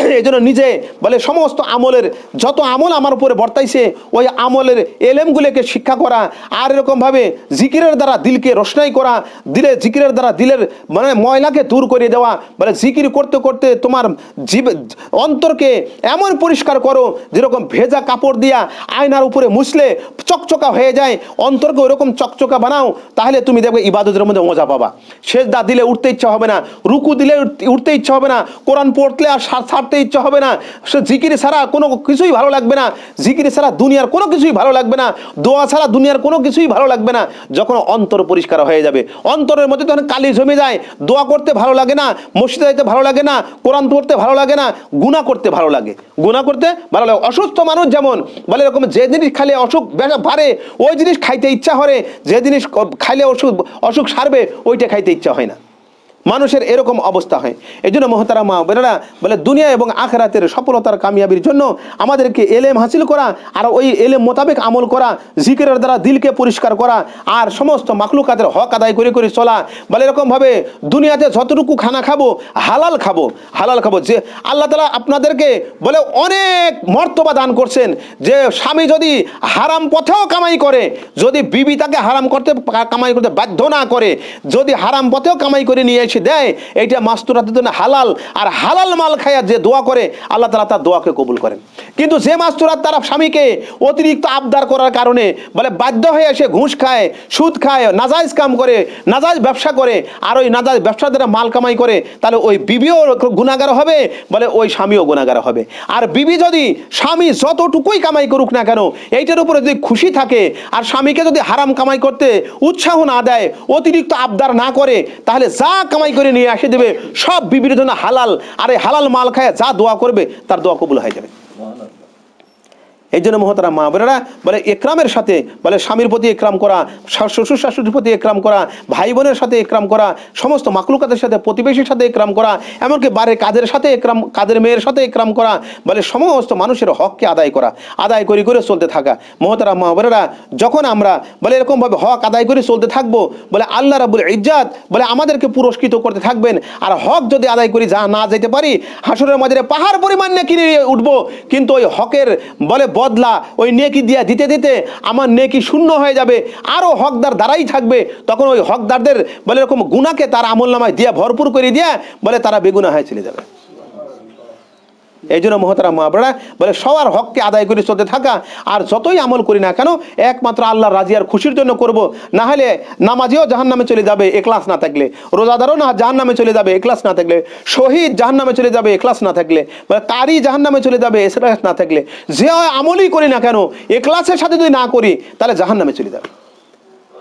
এই জন্য নিজে বলে সমস্ত আমলের যত আমল আমার উপরে বর্তাইছে ওই আমলের এলেমগুলোকে শিক্ষা করা আর এরকমভাবে জিকিরের দ্বারা দিলকে রোশনাই করা দিলে জিকিরের দ্বারা দিলের মানে ময়লাকে দূর করে দেওয়া বলে জিকির করতে করতে তোমার জীব অন্তরকে এমন পরিষ্কার করো যেরকম ভেজা কাপড় দিয়া আয়নার উপরে মুছলে চকচকা হয়ে যায় অন্তরকে ওরকম চকচকা বানাও তাহলে তুমি দেখবে ইবাদতের মধ্যে মজা পাবা সেজদা দিলে উঠতে ইচ্ছা হবে না রুকু দিলে উঠতে ইচ্ছা হবে না কোরআন পড়লে আর ভাবতে ইচ্ছা হবে না সে জিকির ছাড়া কোনো কিছুই ভালো লাগবে না জিকির ছাড়া দুনিয়ার কোনো কিছুই ভালো লাগবে না দোয়া ছাড়া দুনিয়ার কোনো কিছুই ভালো লাগবে না যখন অন্তর পরিষ্কার হয়ে যাবে অন্তরের মধ্যে তখন কালি জমে যায় দোয়া করতে ভালো লাগে না মসজিদে যেতে ভালো লাগে না কোরআন পড়তে ভালো লাগে না গুণা করতে ভালো লাগে গুণা করতে ভালো লাগে অসুস্থ মানুষ যেমন বলে এরকম যে জিনিস খালে অসুখ বাড়ে ওই জিনিস খাইতে ইচ্ছা করে যে জিনিস খাইলে অসুখ অসুখ সারবে ওইটা খাইতে ইচ্ছা হয় না মানুষের এরকম অবস্থা হয় এই জন্য মহতারা মা বেনারা বলে দুনিয়া এবং আখেরাতের সফলতার কামিয়াবির জন্য আমাদেরকে এলেম হাসিল করা আর ওই এলেম মোতাবেক আমল করা জিকিরের দ্বারা দিলকে পরিষ্কার করা আর সমস্ত মাকলুকাতের হক আদায় করে করে চলা বলে এরকমভাবে দুনিয়াতে যতটুকু খানা খাবো হালাল খাবো হালাল খাবো যে আল্লাহ তালা আপনাদেরকে বলে অনেক মর্তবা দান করছেন যে স্বামী যদি হারাম পথেও কামাই করে যদি বিবি তাকে হারাম করতে কামাই করতে বাধ্য না করে যদি হারাম পথেও কামাই করে নিয়ে বেশি দেয় এইটা মাস্তুরাতের জন্য হালাল আর হালাল মাল খায়া যে দোয়া করে আল্লাহ তালা তার দোয়াকে কবুল করেন কিন্তু যে মাস্তুরাত তারা স্বামীকে অতিরিক্ত আবদার করার কারণে বলে বাধ্য হয়ে এসে ঘুষ খায় সুদ খায় নাজাইজ কাম করে নাজাইজ ব্যবসা করে আর ওই নাজাইজ ব্যবসা দ্বারা মাল কামাই করে তাহলে ওই বিবিও গুণাগার হবে বলে ওই স্বামীও গুণাগার হবে আর বিবি যদি স্বামী যতটুকুই কামাই করুক না কেন এইটার উপরে যদি খুশি থাকে আর স্বামীকে যদি হারাম কামাই করতে উৎসাহ না দেয় অতিরিক্ত আবদার না করে তাহলে যা কামাই জমাই করে নিয়ে আসে দেবে সব বিবির জন্য হালাল আরে হালাল মাল খায় যা দোয়া করবে তার দোয়া কবুল হয়ে যাবে এই জন্য মহতারা মা বোনেরা বলে একরামের সাথে বলে স্বামীর প্রতি একরাম করা শ্বশুর শাশুড়ির প্রতি একরাম করা ভাই বোনের সাথে একরাম করা সমস্ত মাকলুকাতের সাথে প্রতিবেশীর সাথে একরাম করা এমনকি বারে কাদের সাথে একরাম কাদের মেয়ের সাথে একরাম করা বলে সমস্ত মানুষের হককে আদায় করা আদায় করে করে চলতে থাকা মহতারা মা বোনেরা যখন আমরা বলে এরকমভাবে হক আদায় করে চলতে থাকবো বলে আল্লাহ রাবুল ইজ্জাত বলে আমাদেরকে পুরস্কৃত করতে থাকবেন আর হক যদি আদায় করি যা না যেতে পারি হাসুরের মাঝে পাহাড় পরিমাণ নিয়ে কিনে উঠবো কিন্তু ওই হকের বলে বদলা ওই নেকি দিয়া দিতে দিতে আমার নেকি শূন্য হয়ে যাবে আরও হকদার দ্বারাই থাকবে তখন ওই হকদারদের বলে এরকম গুণাকে তার আমল নামায় দিয়া ভরপুর করে দিয়া বলে তারা বেগুনা হয়ে চলে যাবে এই জন্য মহতারা মহাবরা বলে সবার হককে আদায় করে চলতে থাকা আর যতই আমল করি না কেন একমাত্র আল্লাহ রাজিয়ার খুশির জন্য করব না হলে নামাজিও জাহান নামে চলে যাবে এক্লাস না থাকলে রোজাদারও না জাহান নামে চলে যাবে এক্লাস না থাকলে শহীদ জাহান নামে চলে যাবে এক্লাস না থাকলে বলে কারি জাহান নামে চলে যাবে এক্লাস না থাকলে যে আমলই করি না কেন এক্লাসের সাথে যদি না করি তাহলে জাহান নামে চলে যাবে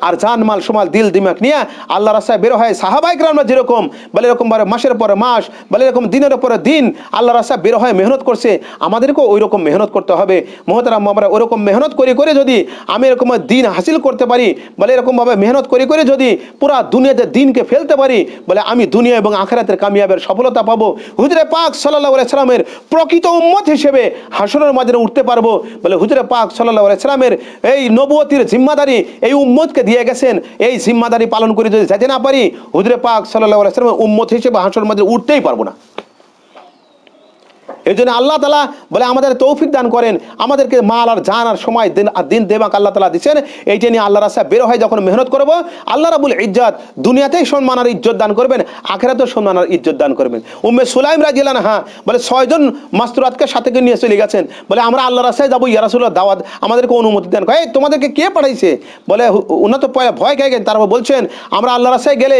আর জান মাল সমাল দিল দিমাক নিয়ে আল্লাহ রাস্তায় বেরো হয় সাহাবাই গ্রামরা যেরকম বলে এরকম মাসের পরে মাস বলে এরকম দিনের পরে দিন আল্লাহ রাস্তায় বেরো হয় মেহনত করছে আমাদেরকেও ওই রকম মেহনত করতে হবে মহতারাম আমরা ওরকম মেহনত করে করে যদি আমি এরকম দিন হাসিল করতে পারি বলে এরকমভাবে মেহনত করে করে যদি পুরা দুনিয়াতে দিনকে ফেলতে পারি বলে আমি দুনিয়া এবং আখেরাতের কামিয়াবের সফলতা পাবো হুজরে পাক সাল্লাহ সালামের প্রকৃত উম্মত হিসেবে হাসনের মাঝে উঠতে পারবো বলে হুজরে পাক সাল্লাহ সালামের এই নবতির জিম্মাদারি এই উম্মতকে দিয়ে গেছেন এই জিম্মাদারি পালন করে যদি যেতে না পারি হুদরে পাক সাল্লাহ আসলাম উম্মত হিসেবে হাসর মধ্যে উঠতেই পারবো না এই জন্য আল্লাহ তালা বলে আমাদের তৌফিক দান করেন আমাদেরকে মাল আর জান আর সময় দিন আর দিন দেবাক আল্লাহ তালা দিচ্ছেন এই নিয়ে আল্লাহ রাস্তায় বের হয় যখন মেহনত করবো আল্লাহ রাবুল ইজ্জত দুনিয়াতেই সম্মান আর ইজ্জত দান করবেন আখেরাতেও সম্মান আর ইজ্জত দান করবেন উম্মে সুলাইম রাজিলান হ্যাঁ বলে ছয়জন মাস্তুরাতকে সাথে নিয়ে চলে গেছেন বলে আমরা আল্লাহ রাস্তায় যাবো ইয়ারাসুল্লাহ দাওয়াত আমাদেরকে অনুমতি দেন কয়ে তোমাদেরকে কে পাঠাইছে বলে উন্নত ভয় খেয়ে গেছেন তারপর বলছেন আমরা আল্লাহ রাস্তায় গেলে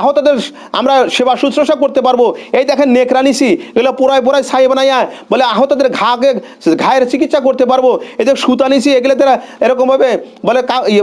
আহতদের আমরা সেবা শুশ্রূষা করতে পারবো এই দেখেন নেকরানিসি এগুলো পুরায় পুরায় আমরা সাহেব নাইয়া বলে আহতদের ঘাকে ঘায়ের চিকিৎসা করতে পারবো এদের সুতা নিছি এগুলো তারা এরকমভাবে বলে ইয়ে,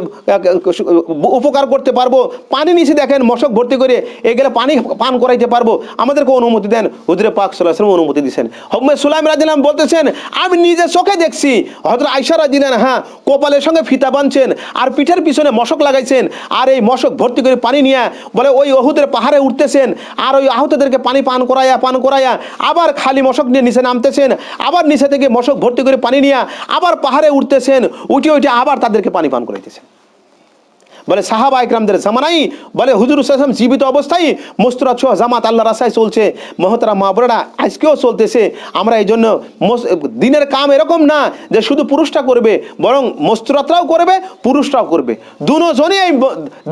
উপকার করতে পারবো পানি নিছি দেখেন মশক ভর্তি করে এগুলো পানি পান করাইতে পারবো আমাদেরকে অনুমতি দেন হুজরে পাক সাল্লাহ অনুমতি দিচ্ছেন হম্মে সুলাইম রাজিলাম বলতেছেন আমি নিজে চোখে দেখছি হজরত আইসার রাজিলেন হ্যাঁ কপালের সঙ্গে ফিতা বানছেন আর পিঠের পিছনে মশক লাগাইছেন আর এই মশক ভর্তি করে পানি নিয়ে বলে ওই অহুদের পাহাড়ে উঠতেছেন আর ওই আহতদেরকে পানি পান করাইয়া পান করাইয়া আবার খালি মশক নিয়ে নিচে নামতেছেন আবার নিচে থেকে মশক ভর্তি করে পানি নিয়ে আবার পাহাড়ে উঠতেছেন উঠে উঠে আবার তাদেরকে পানি পান করাইতেছেন বলে সাহাবা একরামদের জামানাই বলে হুজুর সাসম জীবিত অবস্থায় মোস্তরা ছোয়া জামাত আল্লাহ রাসাই চলছে মহতারা মাবরা আজকেও চলতেছে আমরা এই জন্য দিনের কাম এরকম না যে শুধু পুরুষটা করবে বরং মস্তরাতরাও করবে পুরুষরাও করবে দুজনই এই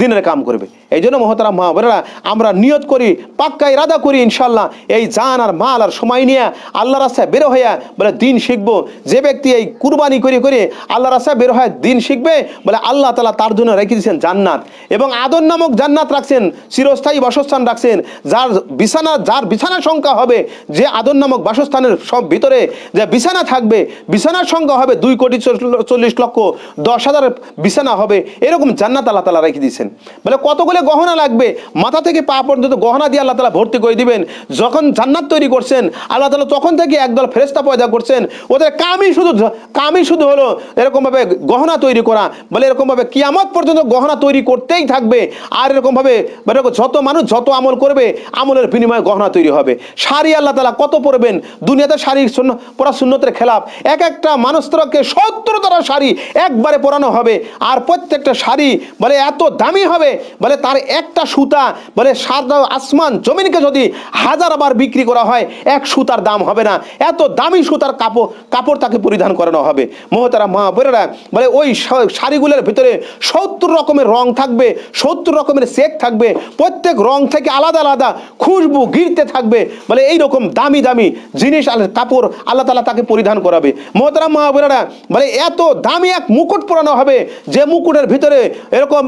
দিনের কাম করবে এই জন্য মহতারা মাবরারা আমরা নিয়ত করি পাক্কা ইরাদা করি ইনশাল্লাহ এই জান আর মাল আর সময় নিয়ে আল্লাহ রাস্তায় বেরো হইয়া বলে দিন শিখবো যে ব্যক্তি এই কুরবানি করে করে আল্লাহ রাস্তায় বেরো হয় দিন শিখবে বলে আল্লাহ তালা তার জন্য রেখে দিয়েছেন জান্নাত এবং আদর নামক জান্নাত রাখছেন চিরস্থায়ী বাসস্থান রাখছেন যার বিছানা যার বিছানার সংখ্যা হবে যে আদর নামক বাসস্থানের সব ভিতরে যে বিছানা থাকবে বিছানার সংখ্যা হবে দুই কোটি চল্লিশ লক্ষ দশ হাজার বিছানা হবে এরকম জান্নাত আল্লাহ তালা রেখে দিয়েছেন বলে কতগুলো গহনা লাগবে মাথা থেকে পা পর্যন্ত গহনা দিয়ে আল্লাহ তালা ভর্তি করে দিবেন যখন জান্নাত তৈরি করছেন আল্লাহ তালা তখন থেকে একদল ফেরেস্তা পয়দা করছেন ওদের কামই শুধু কামই শুধু হলো এরকমভাবে গহনা তৈরি করা বলে এরকমভাবে কিয়ামত পর্যন্ত গহনা সম্ভাবনা তৈরি করতেই থাকবে আর এরকমভাবে মানে যত মানুষ যত আমল করবে আমলের বিনিময়ে গহনা তৈরি হবে শাড়ি আল্লাহ তালা কত পরবেন দুনিয়াতে শাড়ি পরা শূন্যতের খেলাফ এক একটা মানুষকে সত্তর তারা শাড়ি একবারে পরানো হবে আর প্রত্যেকটা শাড়ি বলে এত দামি হবে বলে তার একটা সুতা বলে সাদা আসমান জমিনকে যদি হাজার বার বিক্রি করা হয় এক সুতার দাম হবে না এত দামি সুতার কাপড় কাপড় তাকে পরিধান করানো হবে মহতারা মা বোনেরা বলে ওই শাড়িগুলোর ভিতরে সত্তর রকমের রকমের রং থাকবে সত্তর রকমের সেক থাকবে প্রত্যেক রং থেকে আলাদা আলাদা খুশবু গিরতে থাকবে বলে এই রকম দামি দামি জিনিস কাপড় আল্লাহ তালা তাকে পরিধান করাবে মহতারাম মহাবিরারা বলে এত দামি এক মুকুট পরানো হবে যে মুকুটের ভিতরে এরকম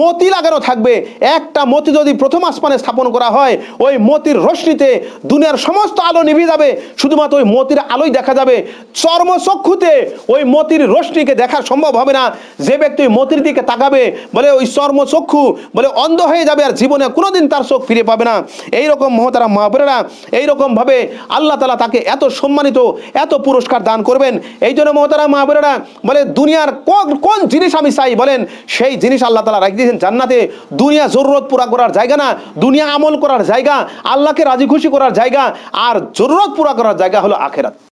মতি লাগানো থাকবে একটা মতি যদি প্রথম আসমানে স্থাপন করা হয় ওই মতির রশ্মিতে দুনিয়ার সমস্ত আলো নিভে যাবে শুধুমাত্র ওই মতির আলোই দেখা যাবে চর্মচক্ষুতে ওই মতির রশ্মিকে দেখা সম্ভব হবে না যে ব্যক্তি মতির দিকে তাকাবে বলে ওই চক্ষু বলে অন্ধ হয়ে যাবে আর জীবনে কোনোদিন তার চোখ ফিরে পাবে না এইরকম মহতারা মহাবীরেরা এইরকমভাবে আল্লাহ তালা তাকে এত সম্মানিত এত পুরস্কার দান করবেন এই জন্য মহতারা মহাপুরেরা বলে দুনিয়ার কোন কোন জিনিস আমি চাই বলেন সেই জিনিস আল্লাহ তালা রাখ দিয়েছেন জান্নাতে দুনিয়া জরুরত পুরা করার জায়গা না দুনিয়া আমল করার জায়গা আল্লাহকে রাজি খুশি করার জায়গা আর জরুরত পুরা করার জায়গা হলো আখেরাত